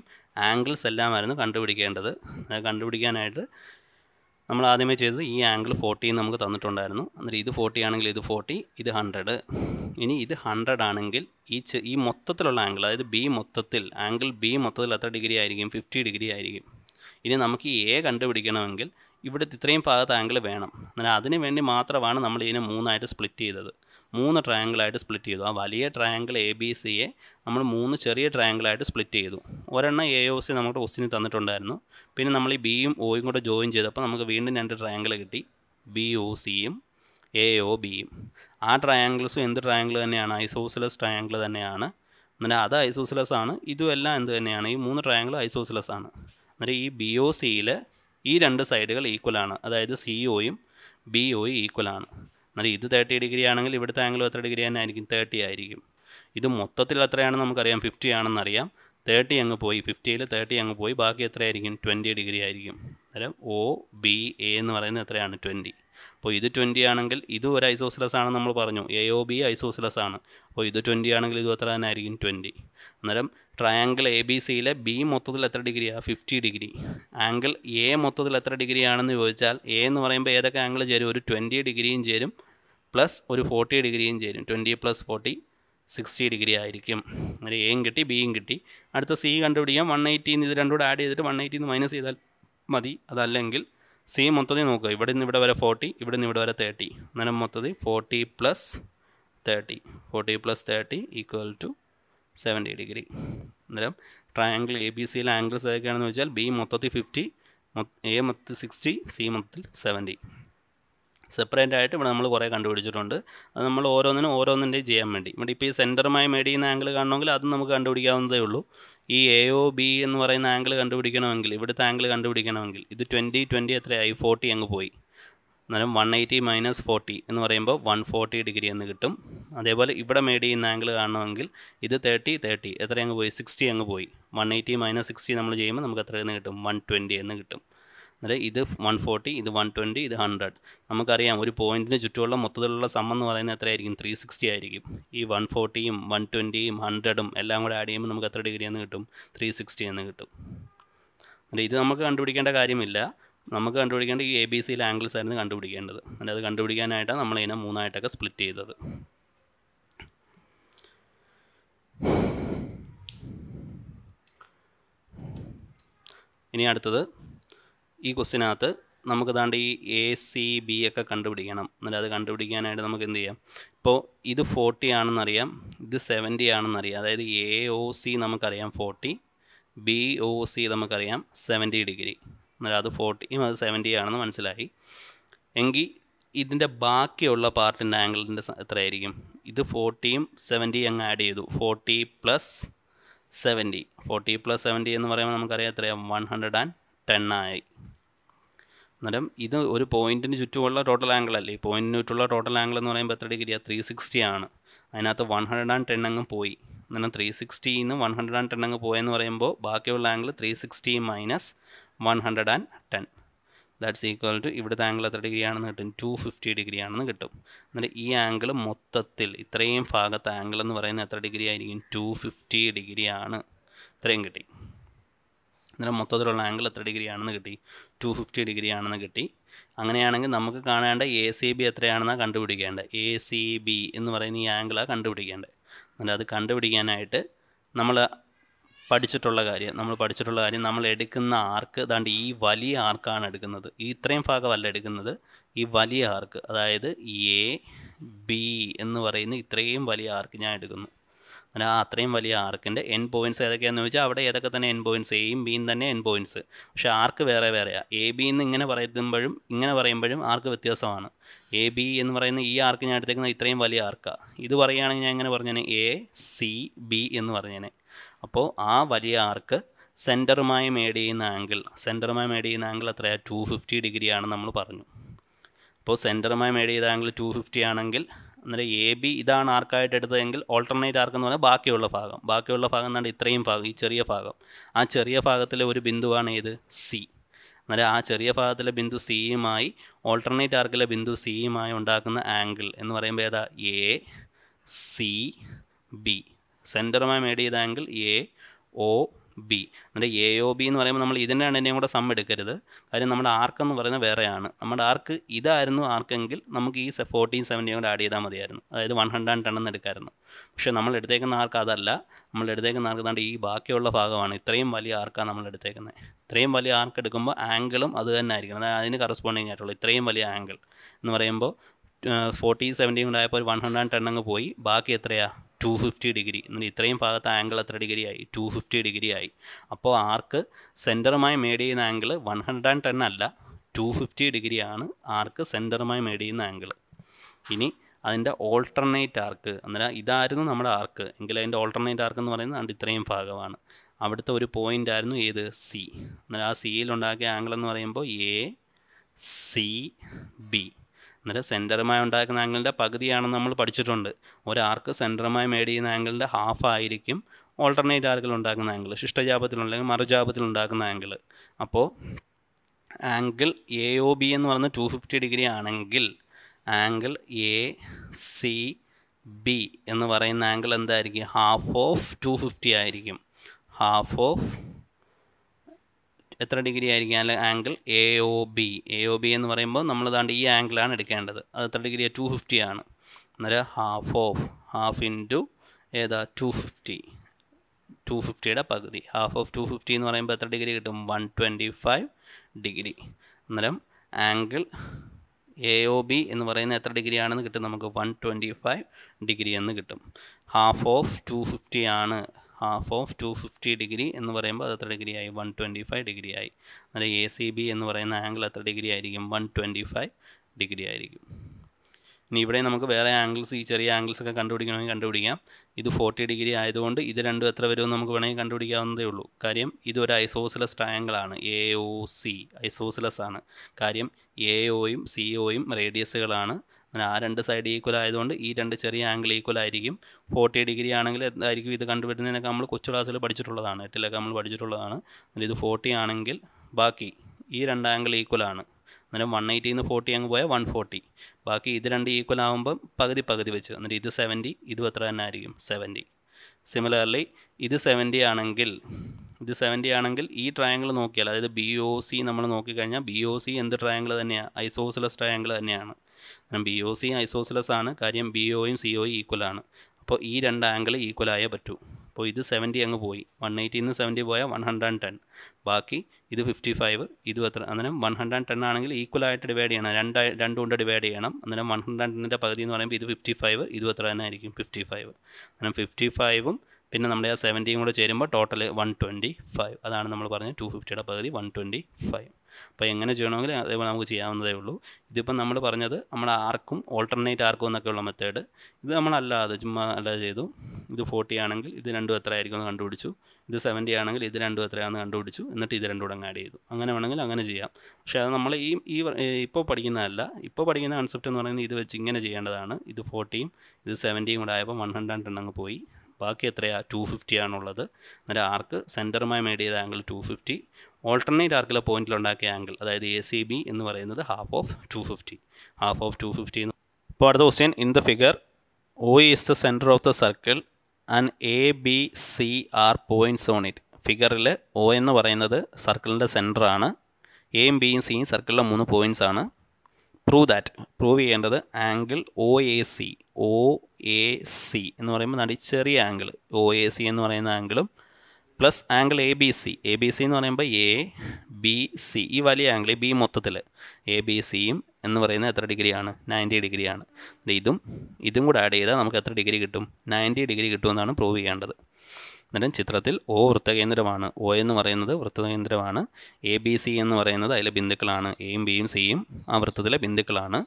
ആംഗിൾസ് എല്ലാമായിരുന്നു കണ്ടുപിടിക്കേണ്ടത് കണ്ടുപിടിക്കാനായിട്ട് നമ്മൾ ആദ്യമേ ചെയ്തത് ഈ ആംഗിൾ ഫോർട്ടി നമുക്ക് തന്നിട്ടുണ്ടായിരുന്നു എന്നിട്ട് ഇത് ഫോർട്ടി ആണെങ്കിൽ ഇത് ഫോർട്ടി ഇത് ഹൺഡ്രഡ് ഇനി ഇത് ഹൺഡ്രഡ് ആണെങ്കിൽ ഈ ഈ മൊത്തത്തിലുള്ള ആംഗിൾ അതായത് ബി മൊത്തത്തിൽ ആംഗിൾ ബി മൊത്തത്തിൽ എത്ര ഡിഗ്രി ആയിരിക്കും ഫിഫ്റ്റി ഡിഗ്രി ആയിരിക്കും ഇനി നമുക്ക് എ കണ്ടുപിടിക്കണമെങ്കിൽ ഇവിടുത്തെ ഇത്രയും ഭാഗത്ത് ആംഗിൾ വേണം എന്നാൽ അതിന് വേണ്ടി മാത്രമാണ് നമ്മൾ ഇതിനെ മൂന്നായിട്ട് സ്പ്ലിറ്റ് ചെയ്തത് മൂന്ന് ട്രയാങ്കിളായിട്ട് സ്പ്ലിറ്റ് ചെയ്തു ആ വലിയ ട്രയാങ്കിൾ എ ബി സിയെ നമ്മൾ മൂന്ന് ചെറിയ ട്രയാങ്കിളായിട്ട് സ്പ്ലിറ്റ് ചെയ്തു ഒരെണ്ണം എ ഒ സി നമ്മുടെ ഒസ്റ്റിന് തന്നിട്ടുണ്ടായിരുന്നു പിന്നെ നമ്മൾ ഈ ബിയും ഒയും കൂടെ ജോയിൻ ചെയ്തപ്പോൾ നമുക്ക് വീണ്ടും രണ്ട് ട്രയാങ്കിൾ കിട്ടി ബി ഒ സിയും എ ഒ ബിയും ആ ട്രയാങ്കിൾസും എന്ത് ട്രയാങ്കിൾ തന്നെയാണ് ഐസോസിലസ് ട്രയാങ്കിൾ തന്നെയാണ് എന്നാൽ അത് ഐസോസിലസ് ആണ് ഇതും എല്ലാം എന്ത് തന്നെയാണ് ഈ മൂന്ന് ട്രയാങ്കിൾ ഐസോസിലസ് ആണ് എന്നാൽ ഈ ബി ഒ സിയിൽ ഈ രണ്ട് സൈഡുകൾ ഈക്വൽ ആണ് അതായത് സി ഒയും ബി ഒയും ഈക്വൽ ആണ് എന്നാൽ ഇത് തേർട്ടി ഡിഗ്രി ആണെങ്കിൽ ഇവിടുത്തെ ആംഗിൾ എത്ര ഡിഗ്രി തന്നെ ആയിരിക്കും തേർട്ടി ആയിരിക്കും ഇത് മൊത്തത്തിൽ എത്രയാണെന്ന് നമുക്കറിയാം ഫിഫ്റ്റി ആണെന്നറിയാം തേർട്ടി അങ്ങ് പോയി ഫിഫ്റ്റിയിൽ തേർട്ടി അങ്ങ് പോയി ബാക്കി എത്രയായിരിക്കും ട്വൻറ്റി ഡിഗ്രി ആയിരിക്കും അതായത് ഒ ബി എ എന്ന് പറയുന്നത് എത്രയാണ് ട്വൻറ്റി അപ്പോൾ ഇത് ട്വൻറ്റി ആണെങ്കിൽ ഇതും ഒരു ഐസോസിലസ് ആണെന്ന് നമ്മൾ പറഞ്ഞു എ ഒ ബി ഐസോസിലസ് ആണ് അപ്പോൾ ഇത് ട്വൻറ്റി ആണെങ്കിൽ ഇത് അത്ര തന്നെ ആയിരിക്കും ട്വൻറ്റി അന്നേരം ട്രയാങ്കിൾ എ ബി സിയിലെ ബി മൊത്തത്തിൽ എത്ര ഡിഗ്രിയാണ് ഫിഫ്റ്റി ഡിഗ്രി ആംഗിൾ എ മൊത്തത്തിൽ എത്ര ഡിഗ്രി ആണെന്ന് ചോദിച്ചാൽ എ എന്ന് പറയുമ്പോൾ ഏതൊക്കെ ആംഗിൾ ചേരും ഒരു ട്വൻറ്റി ഡിഗ്രിയും ചേരും പ്ലസ് ഒരു ഫോർട്ടി ഡിഗ്രിയും ചേരും twenty plus forty sixty degree ആയിരിക്കും അങ്ങനെ എയും കിട്ടി ബിയും കിട്ടി അടുത്ത സി കണ്ടുപിടിക്കാം വൺ എയ്റ്റിന്ന് ഇത് രണ്ടും കൂടെ ആഡ് ചെയ്തിട്ട് വൺ എയ്റ്റിന്ന് മൈനസ് ചെയ്താൽ മതി അതല്ലെങ്കിൽ സെയിം മൊത്തത്തിൽ നോക്കുക ഇവിടെ നിന്ന് ഇവിടെ വരെ ഫോർട്ടി ഇവിടെ നിന്ന് ഇവിടെ വരെ തേർട്ടി അന്നേരം മൊത്തത്തിൽ forty plus thirty forty plus thirty equal to seventy degree അന്നേരം ട്രയാങ്കിൾ എ ബി സിയിലെ ആംഗിൾസ് ഏതൊക്കെയാണെന്ന് വെച്ചാൽ ബി മൊത്തത്തിൽ ഫിഫ്റ്റി എ മൊത്തത്തിൽ സിക്സ്റ്റി സി മൊത്തത്തിൽ സെവൻറ്റി സെപ്പറേറ്റ് ആയിട്ട് ഇവിടെ നമ്മൾ കുറേ കണ്ടുപിടിച്ചിട്ടുണ്ട് അത് നമ്മൾ ഓരോന്നിനും ഓരോന്നിൻ്റെയും ചെയ്യാൻ വേണ്ടി ഇവിടെ ഇപ്പോൾ ഈ സെൻറ്ററുമായി ചെയ്യുന്ന ആംഗിൾ കാണണമെങ്കിൽ അതും നമുക്ക് കണ്ടുപിടിക്കാവുന്നതേ ഉള്ളൂ ഈ എ ഒ ബി എന്ന് പറയുന്ന ആംഗിൾ കണ്ടുപിടിക്കണമെങ്കിൽ ഇവിടുത്തെ ആംഗിൾ കണ്ടുപിടിക്കണമെങ്കിൽ ഇത് ട്വൻറ്റി ട്വൻറ്റി ഐ ഫോർട്ടി അങ്ങ് പോയി എന്നാലും വൺ എയ്റ്റി മൈനസ് ഫോർട്ടി എന്ന് പറയുമ്പോൾ വൺ ഫോർട്ടി ഡിഗ്രി എന്ന് കിട്ടും അതേപോലെ ഇവിടെ മേഡ് ചെയ്യുന്ന ആംഗിൾ കാണണമെങ്കിൽ ഇത് തേർട്ടി തേർട്ടി എത്ര അങ്ങ് പോയി സിക്സ്റ്റി അങ്ങ് പോയി വൺ എയ്റ്റി മൈനസ് സിക്സ്റ്റി നമ്മൾ ചെയ്യുമ്പോൾ നമുക്ക് എത്ര എന്ന് കിട്ടും വൺ ട്വൻറ്റി എന്ന് കിട്ടും അതായത് ഇത് വൺ ഫോർട്ടി ഇത് വൺ ട്വൻറ്റി ഇത് ഹൺഡ്രഡ് നമുക്കറിയാം ഒരു പോയിൻറ്റിന് ചുറ്റുമുള്ള മൊത്തത്തിലുള്ള സം എന്ന് പറയുന്നത് എത്രയായിരിക്കും ത്രീ സിക്സ്റ്റി ആയിരിക്കും ഈ വൺ ഫോർട്ടിയും വൺ ട്വൻറ്റിയും ഹൺഡ്രഡും എല്ലാം കൂടെ ആഡ് ചെയ്യുമ്പോൾ നമുക്ക് എത്ര ഡിഗ്രി എന്ന് കിട്ടും ത്രീ സിക്സ്റ്റി എന്ന് കിട്ടും അല്ല ഇത് നമുക്ക് കണ്ടുപിടിക്കേണ്ട കാര്യമില്ല നമുക്ക് കണ്ടുപിടിക്കേണ്ട ഈ എ ബി സിയിലെ ആംഗിൾസ് ആയിരുന്നു കണ്ടുപിടിക്കേണ്ടത് അത് കണ്ടുപിടിക്കാനായിട്ടാണ് നമ്മളിതിനെ മൂന്നായിട്ടൊക്കെ സ്പ്ലിറ്റ് ചെയ്തത് ഇനി അടുത്തത് ഈ ക്വസ്റ്റിനകത്ത് നമുക്ക് താണ്ട് ഈ എ സി ബി ഒക്കെ കണ്ടുപിടിക്കണം എന്നാലും അത് കണ്ടുപിടിക്കാനായിട്ട് നമുക്ക് എന്ത് ചെയ്യാം ഇപ്പോൾ ഇത് ഫോർട്ടി ആണെന്നറിയാം ഇത് സെവൻറ്റി ആണെന്നറിയാം അതായത് എ ഒ സി നമുക്കറിയാം ഫോർട്ടി ബി ഒ സി നമുക്കറിയാം സെവൻറ്റി ഡിഗ്രി എന്നാലും അത് ഫോർട്ടിയും അത് സെവൻറ്റി ആണെന്ന് മനസ്സിലായി എങ്കിൽ ഇതിൻ്റെ ബാക്കിയുള്ള പാർട്ടിൻ്റെ ആംഗിളിൻ്റെ എത്രയായിരിക്കും ഇത് ഫോർട്ടിയും സെവൻറ്റിയും അങ്ങ് ആഡ് ചെയ്തു forty plus seventy forty plus seventy എന്ന് പറയുമ്പോൾ നമുക്കറിയാം എത്രയാണ് വൺ ഹൺഡ്രഡ് ആൻഡ് ടെൻ ആയി അന്നേരം ഇത് ഒരു പോയിന്റിന് ചുറ്റുമുള്ള ടോട്ടൽ ആംഗിൾ അല്ലേ ഈ പോയിൻറ്റിന് ചുറ്റുള്ള ടോട്ടൽ ആംഗിൾ എന്ന് പറയുമ്പോൾ എത്ര ഡിഗ്രിയാണ് ത്രീ സിക്സ്റ്റി ആണ് അതിനകത്ത് വൺ ഹൺഡ്രഡ് ആൻഡ് ടെൻ അങ്ങ് പോയി അന്നേരം ത്രീ സിക്സ്റ്റിന്ന് വൺ ഹൺഡ്രഡ് ആൻഡ് ടെൻ അങ്ങ് പോയെന്ന് പറയുമ്പോൾ ബാക്കിയുള്ള angle three sixty minus one hundred and ten that's equal to ഇവിടുത്തെ ആംഗിൾ എത്ര ഡിഗ്രി ആണെന്ന് കിട്ടും ടു ഫിഫ്റ്റി ഡിഗ്രി ആണെന്ന് കിട്ടും എന്നിട്ട് ഈ ആംഗിൾ മൊത്തത്തിൽ ഇത്രയും ഭാഗത്തെ ആംഗിൾ എന്ന് പറയുന്നത് എത്ര ഡിഗ്രി ആയിരിക്കും ടു ഫിഫ്റ്റി ഡിഗ്രി ആണ് ഇത്രയും കിട്ടി അന്നേരം മൊത്തത്തിലുള്ള ആംഗിൾ എത്ര ഡിഗ്രി ആണെന്ന് കിട്ടി ടു ഫിഫ്റ്റി ഡിഗ്രി ആണെന്ന് കിട്ടി അങ്ങനെയാണെങ്കിൽ നമുക്ക് കാണേണ്ട എ സി ബി എത്രയാണെന്നാണ് കണ്ടുപിടിക്കേണ്ടത് എ സി ബി എന്ന് പറയുന്ന ഈ ആംഗിളാണ് കണ്ടുപിടിക്കേണ്ടത് എന്നിട്ട് അത് കണ്ടുപിടിക്കാനായിട്ട് നമ്മൾ പഠിച്ചിട്ടുള്ള കാര്യം നമ്മൾ പഠിച്ചിട്ടുള്ള കാര്യം നമ്മൾ എടുക്കുന്ന ആർക്ക് അതാണ്ട് ഈ വലിയ ആർക്കാണ് എടുക്കുന്നത് ഈ ഇത്രയും ഭാഗമല്ല എടുക്കുന്നത് ഈ വലിയ ആർക്ക് അതായത് എ ബി എന്ന് പറയുന്ന ഇത്രയും വലിയ ആർക്ക് ഞാൻ എടുക്കുന്നു അല്ല അത്രയും വലിയ ആർക്കിൻ്റെ എൻ പോയിൻറ്റ്സ് ഏതൊക്കെയാണെന്ന് ചോദിച്ചാൽ അവിടെ ഏതൊക്കെ തന്നെ എൻ പോയിൻറ്റ്സ് എയും ബിയും തന്നെ എൻ പോയിൻറ്റ്സ് പക്ഷെ ആർക്ക് വേറെ വേറെയാണ് എ ബി എന്ന് ഇങ്ങനെ പറയുമ്പോഴും ഇങ്ങനെ പറയുമ്പോഴും ആർക്ക് വ്യത്യാസമാണ് എ ബി എന്ന് പറയുന്ന ഈ ആർക്ക് ഞാൻ എടുത്തേക്കുന്ന ഇത്രയും വലിയ ആർക്കാണ് ഇത് പറയുകയാണെങ്കിൽ ഞാൻ ഇങ്ങനെ പറഞ്ഞേനെ എ സി ബി എന്ന് പറഞ്ഞേനെ അപ്പോൾ ആ വലിയ ആർക്ക് സെൻറ്ററുമായി മേഡ് ചെയ്യുന്ന ആംഗിൾ സെൻറ്ററുമായി മേഡ് ചെയ്യുന്ന ആംഗിൾ എത്രയാണ് ടു ഫിഫ്റ്റി ഡിഗ്രിയാണ് നമ്മൾ പറഞ്ഞു അപ്പോൾ സെൻറ്ററുമായി മേഡ് ചെയ്ത ആംഗിൾ ടു ഫിഫ്റ്റി ആണെങ്കിൽ അന്നേരം എ ബി ഇതാണ് ആർക്കായിട്ട് എടുത്തതെങ്കിൽ ഓൾട്ടർനേറ്റ് ആർക്ക് എന്ന് പറഞ്ഞാൽ ബാക്കിയുള്ള ഭാഗം ബാക്കിയുള്ള ഭാഗം എന്നാണ് ഇത്രയും ഭാഗം ഈ ചെറിയ ഭാഗം ആ ചെറിയ ഭാഗത്തിലെ ഒരു ബിന്ദുവാണ് ഏത് സി അന്നേരം ആ ചെറിയ ഭാഗത്തിലെ ബിന്ദു സിയുമായി ഓൾട്ടർനേറ്റ് ആർക്കിലെ ബിന്ദു സിയുമായി ഉണ്ടാക്കുന്ന ആംഗിൾ എന്ന് പറയുമ്പോൾ ഏതാ എ സി ബി സെൻറ്ററുമായി മേഡ് ചെയ്ത ആംഗിൾ എ ഒ ബി എന്നിട്ട് എ ഒ ബി എന്ന് പറയുമ്പോൾ നമ്മൾ ഇതിൻ്റെ രണ്ടിനെയും കൂടെ സം എടുക്കരുത് കാര്യം നമ്മുടെ ആർക്ക് എന്ന് പറയുന്നത് വേറെയാണ് നമ്മുടെ ആർക്ക് ഇതായിരുന്നു ആർക്കെങ്കിൽ നമുക്ക് ഈ ഫോർട്ടീൻ സെവൻറ്റിയും കൂടെ ആഡ് ചെയ്താൽ മതിയായിരുന്നു അതായത് വൺ ഹൺഡ്രഡ് ആൻഡ് ടെൺ എന്ന് എടുക്കായിരുന്നു പക്ഷേ നമ്മൾ എടുത്തേക്കുന്ന ആർക്ക് അതല്ല നമ്മൾ എടുത്തേക്കുന്ന ആർക്ക് താണ്ട് ഈ ബാക്കിയുള്ള ഭാഗമാണ് ഇത്രയും വലിയ ആർക്കാണ് നമ്മൾ എടുത്തേക്കുന്നത് ഇത്രയും വലിയ ആർക്ക് എടുക്കുമ്പോൾ ആംഗിളും അത് തന്നെ ആയിരിക്കണം അതിന് കറസ്പോണ്ടിങ് ആയിട്ടുള്ളൂ ഇത്രയും വലിയ ആംഗിൾ എന്ന് പറയുമ്പോൾ ഫോർട്ടി സെവൻറ്റിയും കൂടെ ആയപ്പോൾ ഒരു വൺ ഹൺഡ്രഡ് ആൻഡ് ടെൻ അങ്ങ് പോയി ബാക്കി എത്രയാണ് ടു ഫിഫ്റ്റി ഡിഗ്രി എന്നിട്ട് ഇത്രയും ഭാഗത്ത് ആംഗിൾ എത്ര ഡിഗ്രി ആയി ടു ഫിഫ്റ്റി ഡിഗ്രി ആയി അപ്പോൾ ആർക്ക് സെൻറ്ററുമായി മേഡ് ചെയ്യുന്ന angle one hundred and ten അല്ല ടു ഫിഫ്റ്റി ഡിഗ്രിയാണ് ആർക്ക് സെൻറ്ററുമായി മേഡ് ചെയ്യുന്ന ആംഗിൾ ഇനി അതിൻ്റെ ഓൾട്ടർനേറ്റ് ആർക്ക് അന്നേരം ഇതായിരുന്നു നമ്മുടെ ആർക്ക് എങ്കിൽ അതിൻ്റെ ഓൾട്ടർനേറ്റ് ആർക്ക് എന്ന് പറയുന്നത് അണ്ട് ഇത്രയും ഭാഗമാണ് അവിടുത്തെ ഒരു പോയിൻ്റ് ആയിരുന്നു ഏത് സി എന്നാൽ ആ സിയിൽ ഉണ്ടാക്കിയ ആംഗിൾ എന്ന് പറയുമ്പോൾ എ സി ബി എന്നിട്ട് സെൻറ്ററുമായി ഉണ്ടാക്കുന്ന ആംഗിളിൻ്റെ പകുതിയാണെന്ന് നമ്മൾ പഠിച്ചിട്ടുണ്ട് ഒരാർക്ക് സെൻറ്ററുമായി മേഡ് ചെയ്യുന്ന ആംഗിളിൻ്റെ ഹാഫ് ആയിരിക്കും ഓൾട്ടർനേറ്റ് ആർക്കിൽ ഉണ്ടാക്കുന്ന ആംഗിൾ ശിഷ്ടജാപത്തിലുണ്ടെങ്കിൽ മറുജാപത്തിൽ ഉണ്ടാക്കുന്ന ആംഗിൾ അപ്പോൾ ആംഗിൾ എ ഒ ബി എന്ന് പറയുന്നത് ടു ഫിഫ്റ്റി ഡിഗ്രി ആണെങ്കിൽ ആംഗിൾ എ സി ബി എന്ന് പറയുന്ന ആംഗിൾ എന്തായിരിക്കും ഹാഫ് ഓഫ് ടു ഫിഫ്റ്റി ആയിരിക്കും ഹാഫ് ഓഫ് എത്ര ഡിഗ്രി ആയിരിക്കും അല്ലെ angle A O B A O B എന്ന് പറയുമ്പോൾ നമ്മൾ ഇതാണ്ട് ഈ ആംഗിളാണ് എടുക്കേണ്ടത് അത് എത്ര ഡിഗ്രി ടു ഫിഫ്റ്റി ആണ് അന്നേരം ഹാഫ് ഓഫ് ഹാഫ് ഇൻറ്റു ഏതാ ടു ഫിഫ്റ്റി ടു ഫിഫ്റ്റിയുടെ പകുതി ഹാഫ് ഓഫ് ടു ഫിഫ്റ്റി എന്ന് പറയുമ്പോൾ എത്ര ഡിഗ്രി കിട്ടും വൺ ട്വൻറ്റി ഫൈവ് ഡിഗ്രി അന്നേരം ആംഗിൾ എ ഒ ബി എന്ന് പറയുന്ന എത്ര ഡിഗ്രി ആണെന്ന് കിട്ടും നമുക്ക് വൺ ട്വൻറ്റി ഫൈവ് ഡിഗ്രി എന്ന് കിട്ടും ഹാഫ് ഓഫ് ടു ഫിഫ്റ്റി ആണ് half of two fifty degree എന്ന് പറയുമ്പോൾ അത് എത്ര ഡിഗ്രി ആയി വൺ ട്വൻറ്റി ഫൈവ് ഡിഗ്രി ആയി അന്നേരം എ സി ബി എന്ന് പറയുന്ന ആംഗിൾ എത്ര ഡിഗ്രി ആയിരിക്കും വൺ ട്വൻറ്റി ഫൈവ് ഡിഗ്രി ആയിരിക്കും ഇനി ഇവിടെ നമുക്ക് വേറെ ആംഗിൾസ് ഈ ചെറിയ ആംഗിൾസ് ഒക്കെ കണ്ടുപിടിക്കണമെങ്കിൽ കണ്ടുപിടിക്കാം ഇത് ഫോർട്ടി ഡിഗ്രി ആയതുകൊണ്ട് ഇത് രണ്ടും എത്ര വരുമെന്ന് നമുക്ക് വേണമെങ്കിൽ കണ്ടുപിടിക്കാവുന്നതേ ഉള്ളൂ കാര്യം ഇതൊരു ഐസോസിലസ് ട്രയാങ്കിളാണ് എ ഒ സി ഐസോസിലസ് ആണ് കാര്യം എ ഒയും സി ഒയും റേഡിയസുകളാണ് അങ്ങനെ ആ രണ്ട് സൈഡ് ഈക്വൽ ആയതുകൊണ്ട് ഈ രണ്ട് ചെറിയ ആംഗിൾ ഈക്വൽ ആയിരിക്കും ഫോർട്ടി ഡിഗ്രി ആണെങ്കിൽ എന്തായിരിക്കും ഇത് കണ്ടുപിടുന്നതിനൊക്കെ നമ്മൾ കൊച്ചു ക്ലാസ്സിൽ പഠിച്ചിട്ടുള്ളതാണ് എട്ടിലൊക്കെ നമ്മൾ പഠിച്ചിട്ടുള്ളതാണ് ഇത് ഫോർട്ടി ആണെങ്കിൽ ബാക്കി ഈ രണ്ട് ആംഗിൾ ഈക്വൽ ആണ് അന്നേരം വൺ എയ്റ്റിന്ന് നിന്ന് ഫോർട്ടി അങ്ങ് പോയാൽ വൺ ഫോർട്ടി ബാക്കി ഇത് രണ്ട് ഈക്വൽ ആകുമ്പം പകുതി പകുതി വെച്ച് എന്നിട്ട് ഇത് സെവൻറ്റി ഇതും എത്ര തന്നെ ആയിരിക്കും സെവൻറ്റി സിമിലർലി ഇത് സെവൻറ്റി ആണെങ്കിൽ ഇത് സെവൻറ്റി ആണെങ്കിൽ ഈ ട്രയാങ്കിൾ നോക്കിയാൽ അതായത് ബി ഒ സി നമ്മൾ നോക്കിക്കഴിഞ്ഞാൽ ബി ഒ സി എന്ത് ട്രയാങ്കിൾ തന്നെയാണ് ഐസോസിലസ് ട്രയാങ്കിൾ തന്നെയാണ് കാരണം ബി ഒ സി ഐസോസിലസ് ആണ് കാര്യം ബി ഒയും സി ഒയും ഈക്വൽ ആണ് അപ്പോൾ ഈ രണ്ട് ആംഗിൾ ഈക്വൽ ആയേ പറ്റൂ അപ്പോൾ ഇത് സെവൻറ്റി അങ്ങ് പോയി വൺ എയ്റ്റിന്ന് സെവൻറ്റി പോയാൽ വൺ ഹൺഡ്രഡ് ആൻഡ് ടെൻ ബാക്കി ഇത് ഫിഫ്റ്റി ഫൈവ് ഇതും എത്ര അന്നേരം വൺ ഹൺഡ്രഡ് ആൻഡ് ടെൻ ആണെങ്കിൽ ഈക്വൽ ആയിട്ട് ഡിവൈഡ് ചെയ്യണം രണ്ട് രണ്ടു കൊണ്ട് ഡിവൈഡ് ചെയ്യണം അന്നേരം വൺ ഹൺഡ്രഡ് ആൻഡ് ടെന്നിൻ്റെ പകുതി എന്ന് പറയുമ്പോൾ ഇത് ഫിഫ്റ്റി ഫൈവ് ഇതും എത്ര തന്നെ ആയിരിക്കും ഫിഫ്റ്റി ഫൈവ് അന്നേരം ഫിഫ്റ്റി ഫൈവും പിന്നെ നമ്മുടെ ആ സെവൻറ്റിയും കൂടെ ചേരുമ്പോൾ ടോട്ടൽ വൺ ട്വൻറ്റി ഫൈവ് അതാണ് നമ്മൾ പറഞ്ഞത് ടു ഫിഫ്റ്റിയുടെ പകുതി വൺ ട്വൻറ്റി ഫൈവ് അപ്പോൾ എങ്ങനെ ചെയ്യണമെങ്കിൽ അതേപോലെ നമുക്ക് ചെയ്യാവുന്നതേ ഉള്ളൂ ഇതിപ്പോൾ നമ്മൾ പറഞ്ഞത് നമ്മൾ ആർക്കും ഓൾട്ടർനേറ്റ് ആർക്കും എന്നൊക്കെയുള്ള മെത്തേഡ് ഇത് നമ്മളല്ലാതെ ചുമ്മാ അല്ലാതെ ചെയ്തു ഇത് ഫോർട്ടി ആണെങ്കിൽ ഇത് രണ്ടും എത്ര ആയിരിക്കും എന്ന് കണ്ടുപിടിച്ചു ഇത് സെവൻറ്റി ആണെങ്കിൽ ഇത് രണ്ടും എത്രയാണെന്ന് കണ്ടുപിടിച്ചു എന്നിട്ട് ഇത് രണ്ടും കൂടെ ആഡ് ചെയ്തു അങ്ങനെ വേണമെങ്കിൽ അങ്ങനെ ചെയ്യാം പക്ഷേ അത് നമ്മൾ ഈ ഈ ഇപ്പോൾ പഠിക്കുന്നതല്ല ഇപ്പോൾ പഠിക്കുന്ന കൺസെപ്റ്റ് എന്ന് പറയുന്നത് ഇത് വെച്ച് ഇങ്ങനെ ചെയ്യേണ്ടതാണ് ഇത് ഫോർട്ടിയും ഇത് സെവൻറ്റിയും കൂടെ ആയപ്പോൾ വൺ ഹൺഡ്രഡ് ടെൻ അങ്ങ് പോയി ബാക്കി എത്രയാണ് ടു ഫിഫ്റ്റി ആണുള്ളത് അന്നേരം ആർക്ക് സെൻറ്ററുമായി മേഡ് ചെയ്ത ആംഗിൾ ടു ഫിഫ്റ്റി ഓൾട്ടർനേറ്റ് ആർക്കിലെ പോയിന്റിൽ ഉണ്ടാക്കിയ ആംഗിൾ അതായത് എ സി ബി എന്ന് പറയുന്നത് half of two fifty half of two fifty എന്ന് ഇപ്പോൾ അടുത്ത question in the figure O is the centre of the circle and A B C are points on it ഫിഗറിൽ ഒ എന്ന് പറയുന്നത് സർക്കിളിൻ്റെ സെൻറ്ററാണ് എയും ബിയും സിയും സർക്കിളിലെ മൂന്ന് പോയിൻറ്റ്സ് ആണ് പ്രൂവ് ദാറ്റ് പ്രൂവ് ചെയ്യേണ്ടത് angle O A C O A C എന്ന് പറയുമ്പോൾ നടി ചെറിയ ആംഗിൾ ഒ എ സി എന്ന് പറയുന്ന ആംഗിളും plus angle A B C A B C എന്ന് പറയുമ്പോൾ എ ബി സി ഈ വലിയ ആംഗിൾ ബി മൊത്തത്തിൽ എ ബി സിയും എന്ന് പറയുന്നത് എത്ര ഡിഗ്രിയാണ് നയൻറ്റി ഡിഗ്രിയാണ് ഇതും ഇതും കൂടെ ആഡ് ചെയ്താൽ നമുക്ക് എത്ര ഡിഗ്രി കിട്ടും നയൻറ്റി ഡിഗ്രി കിട്ടുമെന്നാണ് പ്രൂവ് ചെയ്യേണ്ടത് അന്നേരം ചിത്രത്തിൽ ഒ വൃത്തകേന്ദ്രമാണ് ഒ എന്ന് പറയുന്നത് വൃത്തകേന്ദ്രമാണ് എ ബി സി എന്ന് പറയുന്നത് അതിലെ ബിന്ദുക്കളാണ് എയും ബിയും സിയും ആ വൃത്തത്തിലെ ബിന്ദുക്കളാണ്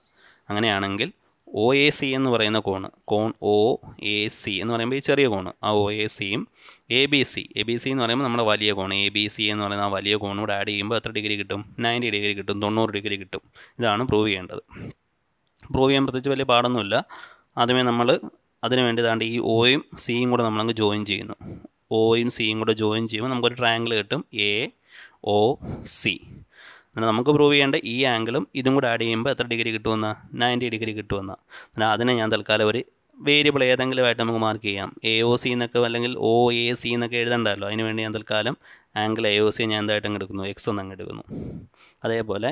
അങ്ങനെയാണെങ്കിൽ ഒ എ സി എന്ന് പറയുന്ന കോണ് കോൺ ഒ എ സി എന്ന് പറയുമ്പോൾ ഈ ചെറിയ കോണ് ആ ഒ എ സിയും A B C A B C എന്ന് പറയുമ്പോൾ നമ്മുടെ വലിയ കോൺ എ ബി സി എന്ന് പറയുന്ന ആ വലിയ കോണോട് ആഡ് ചെയ്യുമ്പോൾ എത്ര ഡിഗ്രി കിട്ടും നയൻറ്റി ഡിഗ്രി കിട്ടും തൊണ്ണൂറ് ഡിഗ്രി കിട്ടും ഇതാണ് പ്രൂവ് ചെയ്യേണ്ടത് പ്രൂവ് ചെയ്യാൻ പ്രത്യേകിച്ച് വലിയ പാടൊന്നുമില്ല ആദ്യമേ നമ്മൾ അതിന് വേണ്ടി ഈ ഒയും സിയും കൂടെ നമ്മളങ്ങ് ജോയിൻ ചെയ്യുന്നു ഒയും സിയും കൂടെ ജോയിൻ ചെയ്യുമ്പോൾ നമുക്കൊരു ട്രയാങ്കിൾ കിട്ടും എ ഒ സി അങ്ങനെ നമുക്ക് പ്രൂവ് ചെയ്യേണ്ട ഈ ആംഗിളും ഇതും കൂടെ ആഡ് ചെയ്യുമ്പോൾ എത്ര ഡിഗ്രി കിട്ടുമെന്ന് നയൻറ്റി ഡിഗ്രി കിട്ടുമെന്ന് അങ്ങനെ അതിനെ ഞാൻ തൽക്കാലം ഒരു വേരിയബിൾ ഏതെങ്കിലും ആയിട്ട് നമുക്ക് മാർക്ക് ചെയ്യാം എ ഒ സി എന്നൊക്കെ അല്ലെങ്കിൽ ഒ എ സി എന്നൊക്കെ എഴുതണ്ടല്ലോ അതിന് വേണ്ടി ഞാൻ തൽക്കാലം ആംഗിൾ എ ഒ സി ഞാൻ എന്തായിട്ട് അങ്ങ് എടുക്കുന്നു എക്സ് എന്ന് അങ്ങ് എടുക്കുന്നു അതേപോലെ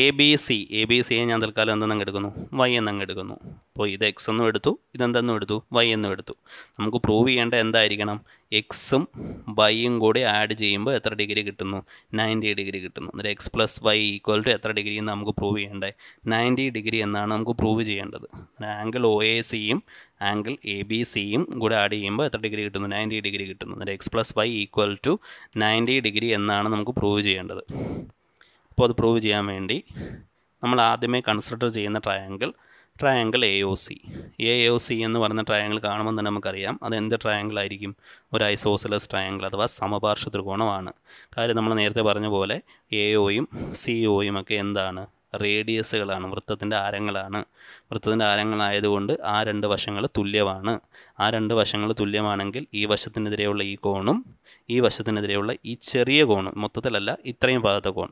A B C A B സിയെ ഞാൻ തൽക്കാലം എന്തെന്നങ്ങ് എടുക്കുന്നു വൈ എന്നങ്ങ് എടുക്കുന്നു അപ്പോൾ ഇത് എക്സ് എന്നും എടുത്തു ഇതെന്തെന്നും എടുത്തു വൈ എന്നും എടുത്തു നമുക്ക് പ്രൂവ് ചെയ്യേണ്ട എന്തായിരിക്കണം എക്സും വൈയും കൂടി ആഡ് ചെയ്യുമ്പോൾ എത്ര ഡിഗ്രി കിട്ടുന്നു നയൻറ്റി ഡിഗ്രി കിട്ടുന്നു എന്നിട്ട് X plus Y equal to എത്ര ഡിഗ്രി എന്ന് നമുക്ക് പ്രൂവ് ചെയ്യേണ്ടേ നയൻറ്റി ഡിഗ്രി എന്നാണ് നമുക്ക് പ്രൂവ് ചെയ്യേണ്ടത് ആംഗിൾ ഒ എ സിയും ആംഗിൾ എ ബി സിയും കൂടെ ആഡ് ചെയ്യുമ്പോൾ എത്ര ഡിഗ്രി കിട്ടുന്നു നയൻറ്റി ഡിഗ്രി കിട്ടുന്നു എന്നിട്ട് X plus Y equal to ninety degree എന്നാണ് നമുക്ക് പ്രൂവ് ചെയ്യേണ്ടത് അപ്പോൾ അത് പ്രൂവ് ചെയ്യാൻ വേണ്ടി നമ്മൾ ആദ്യമേ കൺസിഡർ ചെയ്യുന്ന triangle triangle A O C A O C എന്ന് പറഞ്ഞ ട്രയാങ്കിൾ കാണുമ്പോൾ തന്നെ നമുക്കറിയാം അത് എന്ത് ട്രയാങ്കിൾ ആയിരിക്കും ഒരു ഐസോസിലസ് ട്രയാങ്കിൾ അഥവാ സമപാർശ്വ ത്രികോണമാണ് കാര്യം നമ്മൾ നേരത്തെ പറഞ്ഞ പോലെ എ ഒയും സി ഒയും ഒക്കെ എന്താണ് റേഡിയസുകളാണ് വൃത്തത്തിൻ്റെ ആരങ്ങളാണ് വൃത്തത്തിൻ്റെ ആരങ്ങളായതുകൊണ്ട് ആ രണ്ട് വശങ്ങൾ തുല്യമാണ് ആ രണ്ട് വശങ്ങൾ തുല്യമാണെങ്കിൽ ഈ വശത്തിനെതിരെയുള്ള ഈ കോണും ഈ വശത്തിനെതിരെയുള്ള ഈ ചെറിയ കോണും മൊത്തത്തിലല്ല ഇത്രയും ഭാഗത്തെ കോൺ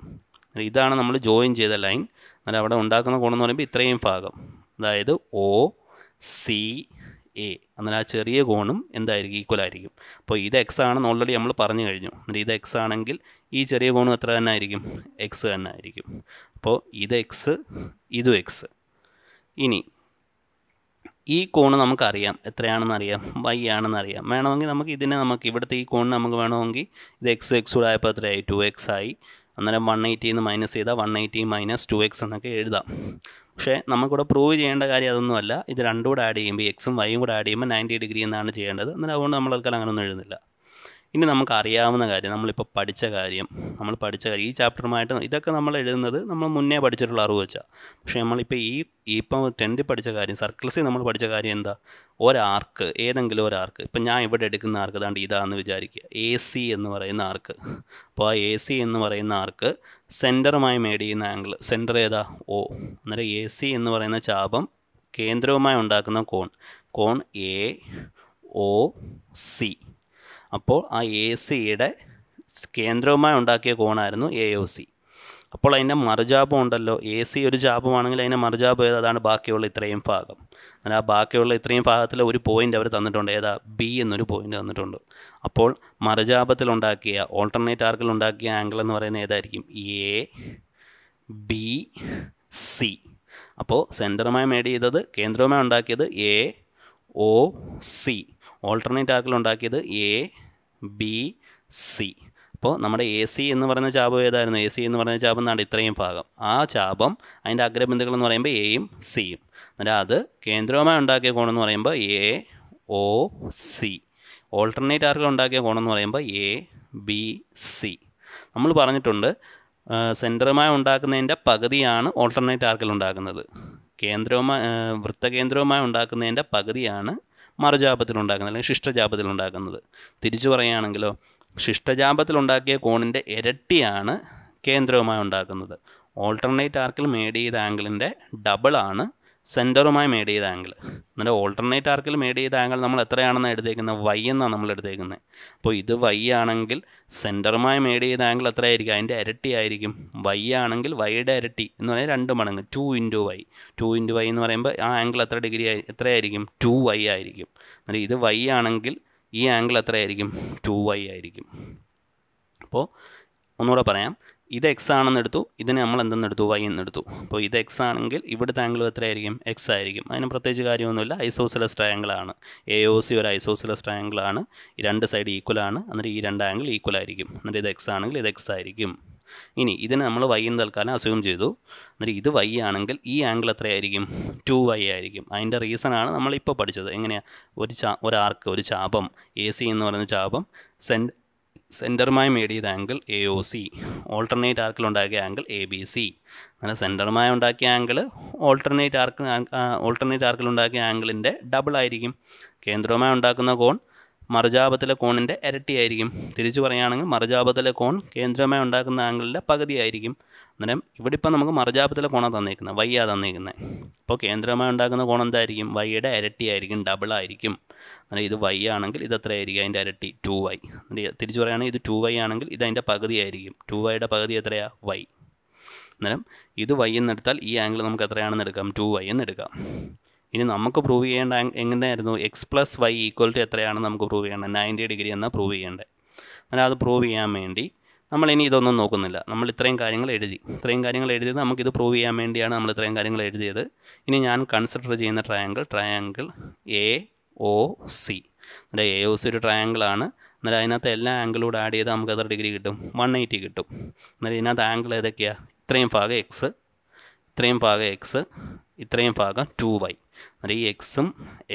ഇതാണ് നമ്മൾ ജോയിൻ ചെയ്ത ലൈൻ എന്നാൽ അവിടെ ഉണ്ടാക്കുന്ന കോണെന്ന് പറയുമ്പോൾ ഇത്രയും ഭാഗം അതായത് ഒ സി എ എന്നാൽ ആ ചെറിയ കോണും എന്തായിരിക്കും ഈക്വൽ ആയിരിക്കും അപ്പോൾ ഇത് എക്സ് ആണെന്ന് ഓൾറെഡി നമ്മൾ പറഞ്ഞു കഴിഞ്ഞു എന്നാൽ ഇത് എക്സ് ആണെങ്കിൽ ഈ ചെറിയ കോണും എത്ര തന്നെ ആയിരിക്കും എക്സ് തന്നെ ആയിരിക്കും അപ്പോൾ ഇത് എക്സ് ഇതും എക്സ് ഇനി ഈ കോണ് നമുക്കറിയാം എത്രയാണെന്ന് അറിയാം വൈ ആണെന്ന് അറിയാം വേണമെങ്കിൽ നമുക്ക് ഇതിനെ നമുക്ക് ഇവിടുത്തെ ഈ കോണിന് നമുക്ക് വേണമെങ്കിൽ ഇത് എക്സ് എക്സ് കൂടെ ആയപ്പോൾ എത്രയായി ടു എക്സ് ആയി അന്നേരം വൺ എയ്റ്റിയിൽ നിന്ന് മൈനസ് ചെയ്താൽ one eighty minus two X എന്നൊക്കെ എഴുതാം പക്ഷേ നമുക്കിവിടെ പ്രൂവ് ചെയ്യേണ്ട കാര്യം അതൊന്നുമല്ല ഇത് രണ്ടും കൂടെ ആഡ് ചെയ്യുമ്പോൾ എക്സും വൈയും കൂടെ ആഡ് ചെയ്യുമ്പോൾ നയൻറ്റി ഡിഗ്രി എന്നാണ് ചെയ്യേണ്ടത് എന്നാലും അതുകൊണ്ട് നമ്മൾ അങ്ങനെ അങ്ങനെയൊന്നും എഴുതുന്നില്ല ഇനി നമുക്ക് അറിയാവുന്ന കാര്യം നമ്മളിപ്പോൾ പഠിച്ച കാര്യം നമ്മൾ പഠിച്ച കാര്യം ഈ ചാപ്റ്ററുമായിട്ട് ഇതൊക്കെ നമ്മൾ എഴുതുന്നത് നമ്മൾ മുന്നേ പഠിച്ചിട്ടുള്ള അറിവ് വെച്ചാൽ പക്ഷേ നമ്മളിപ്പോൾ ഈ ഇപ്പം ടെൻത്തിൽ പഠിച്ച കാര്യം സർക്കിൾസിൽ നമ്മൾ പഠിച്ച കാര്യം എന്താ ഒരാർക്ക് ഏതെങ്കിലും ഒരാർക്ക് ഇപ്പം ഞാൻ ഇവിടെ എടുക്കുന്ന ആർക്ക് അതാണ്ട് ഇതാണെന്ന് വിചാരിക്കുക എ സി എന്ന് പറയുന്ന ആർക്ക് അപ്പോൾ ആ എ സി എന്ന് പറയുന്ന ആർക്ക് സെൻറ്ററുമായി മേഡ് ചെയ്യുന്ന ആംഗിൾ സെൻറ്റർ ഏതാ ഓ അന്നേരം എ സി എന്ന് പറയുന്ന ചാപം കേന്ദ്രവുമായി ഉണ്ടാക്കുന്ന കോൺ കോൺ എ ഒ സി അപ്പോൾ ആ എ സിയുടെ കേന്ദ്രവുമായി ഉണ്ടാക്കിയ കോണായിരുന്നു എ ഒ സി അപ്പോൾ അതിൻ്റെ മറുജാപം ഉണ്ടല്ലോ എ സി ഒരു ജാപമാണെങ്കിൽ അതിൻ്റെ മറുജാപം ഏത് അതാണ് ബാക്കിയുള്ള ഇത്രയും ഭാഗം അങ്ങനെ ആ ബാക്കിയുള്ള ഇത്രയും ഭാഗത്തിൽ ഒരു പോയിൻ്റ് അവർ തന്നിട്ടുണ്ട് ഏതാ ബി എന്നൊരു പോയിൻ്റ് തന്നിട്ടുണ്ട് അപ്പോൾ ഉണ്ടാക്കിയ ഓൾട്ടർനേറ്റ് ആർക്കിൽ ഉണ്ടാക്കിയ ആംഗിൾ എന്ന് പറയുന്നത് ഏതായിരിക്കും എ ബി സി അപ്പോൾ സെൻറ്ററുമായി മേഡ് ചെയ്തത് കേന്ദ്രവുമായി ഉണ്ടാക്കിയത് എ ഒ സി ഓൾട്ടർനേറ്റ് ആർക്കിൽ ഉണ്ടാക്കിയത് എ ബി സി അപ്പോൾ നമ്മുടെ എ സി എന്ന് പറയുന്ന ചാപം ഏതായിരുന്നു എ സി എന്ന് പറയുന്ന ചാപം എന്നാണ് ഇത്രയും ഭാഗം ആ ചാപം അതിൻ്റെ അഗ്രബന്ധുക്കൾ എന്ന് പറയുമ്പോൾ എയും സിയും എന്നിട്ട് അത് കേന്ദ്രവുമായി ഉണ്ടാക്കിയ കോണെന്ന് പറയുമ്പോൾ എ ഒ സി ഓൾട്ടർനേറ്റ് ആർക്കിൽ ഉണ്ടാക്കിയ കോണെന്ന് പറയുമ്പോൾ എ ബി സി നമ്മൾ പറഞ്ഞിട്ടുണ്ട് സെൻറ്ററുമായി ഉണ്ടാക്കുന്നതിൻ്റെ പകുതിയാണ് ഓൾട്ടർനേറ്റ് ആർക്കിൽ ഉണ്ടാക്കുന്നത് കേന്ദ്രവുമായി വൃത്തകേന്ദ്രവുമായി ഉണ്ടാക്കുന്നതിൻ്റെ പകുതിയാണ് മറുജാപത്തിലുണ്ടാക്കുന്നത് അല്ലെങ്കിൽ ശിഷ്ടജാപത്തിലുണ്ടാക്കുന്നത് തിരിച്ചു പറയുകയാണെങ്കിലോ ശിഷ്ടജാപത്തിലുണ്ടാക്കിയ കോണിൻ്റെ ഇരട്ടിയാണ് കേന്ദ്രവുമായി ഉണ്ടാക്കുന്നത് ഓൾട്ടർനേറ്റ് ആർക്കിൽ മേഡ് ചെയ്ത ആംഗിളിൻ്റെ ഡബിളാണ് സെൻറ്ററുമായി മേഡ് ചെയ്ത ആംഗിൾ എന്നിട്ട് ഓൾട്ടർനേറ്റ് ആർക്കിൽ മേഡ് ചെയ്ത ആംഗിൾ നമ്മൾ എത്രയാണെന്ന് എടുത്തേക്കുന്നത് വൈ എന്നാണ് നമ്മൾ എടുത്തേക്കുന്നത് അപ്പോൾ ഇത് വൈ ആണെങ്കിൽ സെൻറ്ററുമായി മേഡ് ചെയ്ത ആംഗിൾ എത്രയായിരിക്കും അതിൻ്റെ ഇരട്ടി ആയിരിക്കും വൈ ആണെങ്കിൽ വൈയുടെ ഇരട്ടി എന്ന് പറഞ്ഞാൽ രണ്ട് മടങ്ങ് two into Y two into Y എന്ന് പറയുമ്പോൾ ആ ആംഗിൾ എത്ര ഡിഗ്രി എത്രയായിരിക്കും ടു വൈ ആയിരിക്കും എന്നിട്ട് ഇത് വൈ ആണെങ്കിൽ ഈ ആംഗിൾ എത്രയായിരിക്കും ടു വൈ ആയിരിക്കും അപ്പോൾ ഒന്നുകൂടെ പറയാം ഇത് എക്സ് ആണെന്ന് എടുത്തു ഇതിന് നമ്മൾ എന്തെന്ന് എടുത്തു വൈ എടുത്തു അപ്പോൾ ഇത് എക്സ് ആണെങ്കിൽ ഇവിടുത്തെ ആംഗിൾ എത്രയായിരിക്കും എക്സ് ആയിരിക്കും അതിന് പ്രത്യേകിച്ച് കാര്യമൊന്നുമില്ല ഐസോസിലസ് ആണ് എ ഒ സി ഒരു ഐസോസിലസ് ഈ രണ്ട് സൈഡ് ആണ് എന്നിട്ട് ഈ രണ്ട് ആംഗിൾ ഈക്വൽ ആയിരിക്കും എന്നിട്ട് ഇത് എക്സ് ആണെങ്കിൽ ഇത് എക്സ് ആയിരിക്കും ഇനി ഇതിനെ നമ്മൾ വൈ എന്ന് തൽക്കാലം അസ്യൂം ചെയ്തു എന്നിട്ട് ഇത് വൈ ആണെങ്കിൽ ഈ ആംഗിൾ എത്രയായിരിക്കും ടു വൈ ആയിരിക്കും അതിൻ്റെ ആണ് നമ്മളിപ്പോൾ പഠിച്ചത് എങ്ങനെയാണ് ഒരു ചാ ഒരു ആർക്ക് ഒരു ചാപം എ സി എന്ന് പറയുന്ന ചാപം സെൻ സെൻറ്ററുമായി മേഡ് ചെയ്ത angle A O C alternate ആർക്കിൽ ഉണ്ടാക്കിയ ആംഗിൾ എ ബി സി അങ്ങനെ സെൻറ്ററുമായി ഉണ്ടാക്കിയ ആംഗിൾ ഓൾട്ടർനേറ്റ് ആർക്ക് ഓൾട്ടർനേറ്റ് ആർക്കിൽ ഉണ്ടാക്കിയ ആംഗിളിൻ്റെ ഡബിൾ ആയിരിക്കും കേന്ദ്രവുമായി ഉണ്ടാക്കുന്ന കോൺ മറുജാപത്തിലെ കോണിൻ്റെ ഇരട്ടിയായിരിക്കും തിരിച്ചു പറയുകയാണെങ്കിൽ മറുജാപത്തിലെ കോൺ കേന്ദ്രമായി ഉണ്ടാക്കുന്ന ആംഗിളിൻ്റെ പകുതിയായിരിക്കും അന്നേരം ഇവിടെ ഇപ്പം നമുക്ക് മറുജാപത്തിലെ കോണാണ് തന്നേക്കുന്നത് വൈയാണ് തന്നേക്കുന്നത് അപ്പോൾ കേന്ദ്രമായി ഉണ്ടാക്കുന്ന കോൺ എന്തായിരിക്കും വൈയുടെ ഇരട്ടിയായിരിക്കും ഡബിളായിരിക്കും അന്നേരം ഇത് വൈ ആണെങ്കിൽ ഇത് എത്രയായിരിക്കും അതിൻ്റെ ഇരട്ടി ടു വൈ തിരിച്ചു പറയുകയാണെങ്കിൽ ഇത് ടു വൈ ആണെങ്കിൽ ഇത് അതിൻ്റെ പകുതിയായിരിക്കും ടു വൈയുടെ പകുതി എത്രയാണ് വൈ അന്നേരം ഇത് വൈ എന്നെടുത്താൽ ഈ ആംഗിൾ നമുക്ക് എത്രയാണെന്ന് എടുക്കാം ടു വൈ എന്ന് എടുക്കാം ഇനി നമുക്ക് പ്രൂവ് ചെയ്യേണ്ട എങ്ങനെയായിരുന്നു x plus Y equal to എത്രയാണെന്ന് നമുക്ക് പ്രൂവ് ചെയ്യേണ്ടത് നയൻറ്റി ഡിഗ്രി എന്നാൽ പ്രൂവ് ചെയ്യേണ്ടത് എന്നാൽ അത് പ്രൂവ് ചെയ്യാൻ വേണ്ടി നമ്മൾ ഇനി ഇതൊന്നും നോക്കുന്നില്ല നമ്മൾ ഇത്രയും കാര്യങ്ങൾ എഴുതി ഇത്രയും കാര്യങ്ങൾ എഴുതിയത് നമുക്കിത് പ്രൂവ് ചെയ്യാൻ വേണ്ടിയാണ് നമ്മൾ ഇത്രയും കാര്യങ്ങൾ എഴുതിയത് ഇനി ഞാൻ കൺസിഡർ ചെയ്യുന്ന triangle triangle A O C എന്നിട്ട് എ ഒ സി ഒരു ട്രയാങ്കിളാണ് എന്നിട്ട് അതിനകത്ത് എല്ലാ ആംഗിളൂടെ ആഡ് ചെയ്താൽ നമുക്ക് എത്ര ഡിഗ്രി കിട്ടും വൺ എയ്റ്റി കിട്ടും എന്നാൽ ഇതിനകത്ത് ആംഗിൾ ഏതൊക്കെയാണ് ഇത്രയും ഭാഗം എക്സ് ഇത്രയും ഭാഗം എക്സ് ഇത്രയും ഭാഗം ടു വൈ അന്നേരം ഈ എക്സും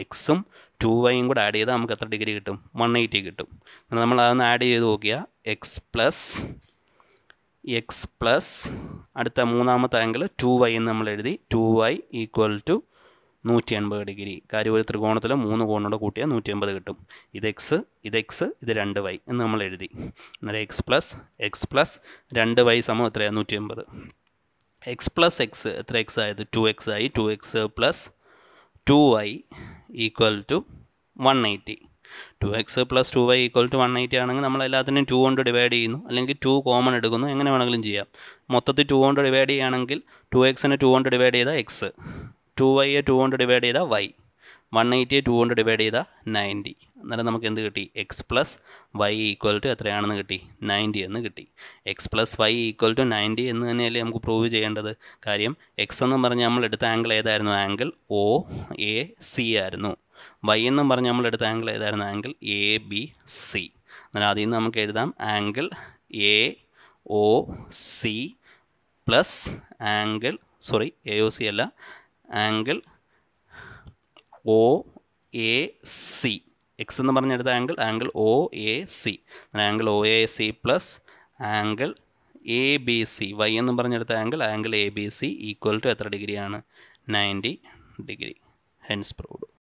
എക്സും ടു വൈയും കൂടെ ആഡ് ചെയ്താൽ നമുക്ക് എത്ര ഡിഗ്രി കിട്ടും വൺ എയ്റ്റി കിട്ടും എന്നാൽ നമ്മൾ അതൊന്ന് ആഡ് ചെയ്ത് നോക്കിയാൽ എക്സ് പ്ലസ് എക്സ് പ്ലസ് അടുത്ത മൂന്നാമത്തെ ആംഗിൾ ടു വൈ എന്ന് നമ്മൾ എഴുതി ടു വൈ ഈക്വൽ ടു നൂറ്റി അൻപത് ഡിഗ്രി കാര്യം ഒരു ത്രികോണത്തിൽ മൂന്ന് കോണിനോട് കൂട്ടിയാൽ നൂറ്റി എൺപത് കിട്ടും ഇത് എക്സ് ഇത് എക്സ് ഇത് രണ്ട് വൈ എന്ന് നമ്മൾ എഴുതി എന്നാൽ എക്സ് പ്ലസ് എക്സ് പ്ലസ് രണ്ട് വൈ സമം എത്രയാണ് നൂറ്റി എൺപത് എക്സ് പ്ലസ് എക്സ് എത്ര എക്സ് ആയത് ടു എക്സ് ആയി two x plus 2y equal to one eighty two x plus two y equal to one eighty ആണെങ്കിൽ നമ്മൾ എല്ലാത്തിനും ടു കൊണ്ട് ഡിവൈഡ് ചെയ്യുന്നു അല്ലെങ്കിൽ ടു കോമൺ എടുക്കുന്നു എങ്ങനെ വേണമെങ്കിലും ചെയ്യാം മൊത്തത്തിൽ ടു കൊണ്ട് ഡിവൈഡ് ചെയ്യുകയാണെങ്കിൽ ടു എക്സിനെ ടു കൊണ്ട് ഡിവൈഡ് ചെയ്താൽ എക്സ് ടു വൈയെ ടു കൊണ്ട് ഡിവൈഡ് ചെയ്താൽ വൈ വൺ എയ്റ്റി ടു കൊണ്ട് ഡിവൈഡ് ചെയ്ത നയൻറ്റി അന്നേരം നമുക്ക് എന്ത് കിട്ടി x plus Y equal to എത്രയാണെന്ന് കിട്ടി നയൻറ്റി എന്ന് കിട്ടി x plus Y equal to ninety എന്ന് തന്നെയല്ലേ നമുക്ക് പ്രൂവ് ചെയ്യേണ്ടത് കാര്യം എക്സ് എന്ന് പറഞ്ഞ് നമ്മൾ എടുത്ത ആംഗിൾ ഏതായിരുന്നു ആംഗിൾ ഒ എ സി ആയിരുന്നു വൈ എന്നും പറഞ്ഞ് നമ്മൾ എടുത്ത ആംഗിൾ ഏതായിരുന്നു ആംഗിൾ എ ബി സി എന്നാൽ അതിൽ നിന്ന് നമുക്ക് എഴുതാം angle A O C plus angle sorry A O C അല്ല angle O A C x എന്ന് പറഞ്ഞെടുത്ത angle angle O A C angle O A C plus angle A B C y എന്ന് പറഞ്ഞെടുത്ത angle angle A B C equal to എത്ര ഡിഗ്രിയാണ് നയൻറ്റി ഡിഗ്രി ഹെൻസ് പ്രൂവ്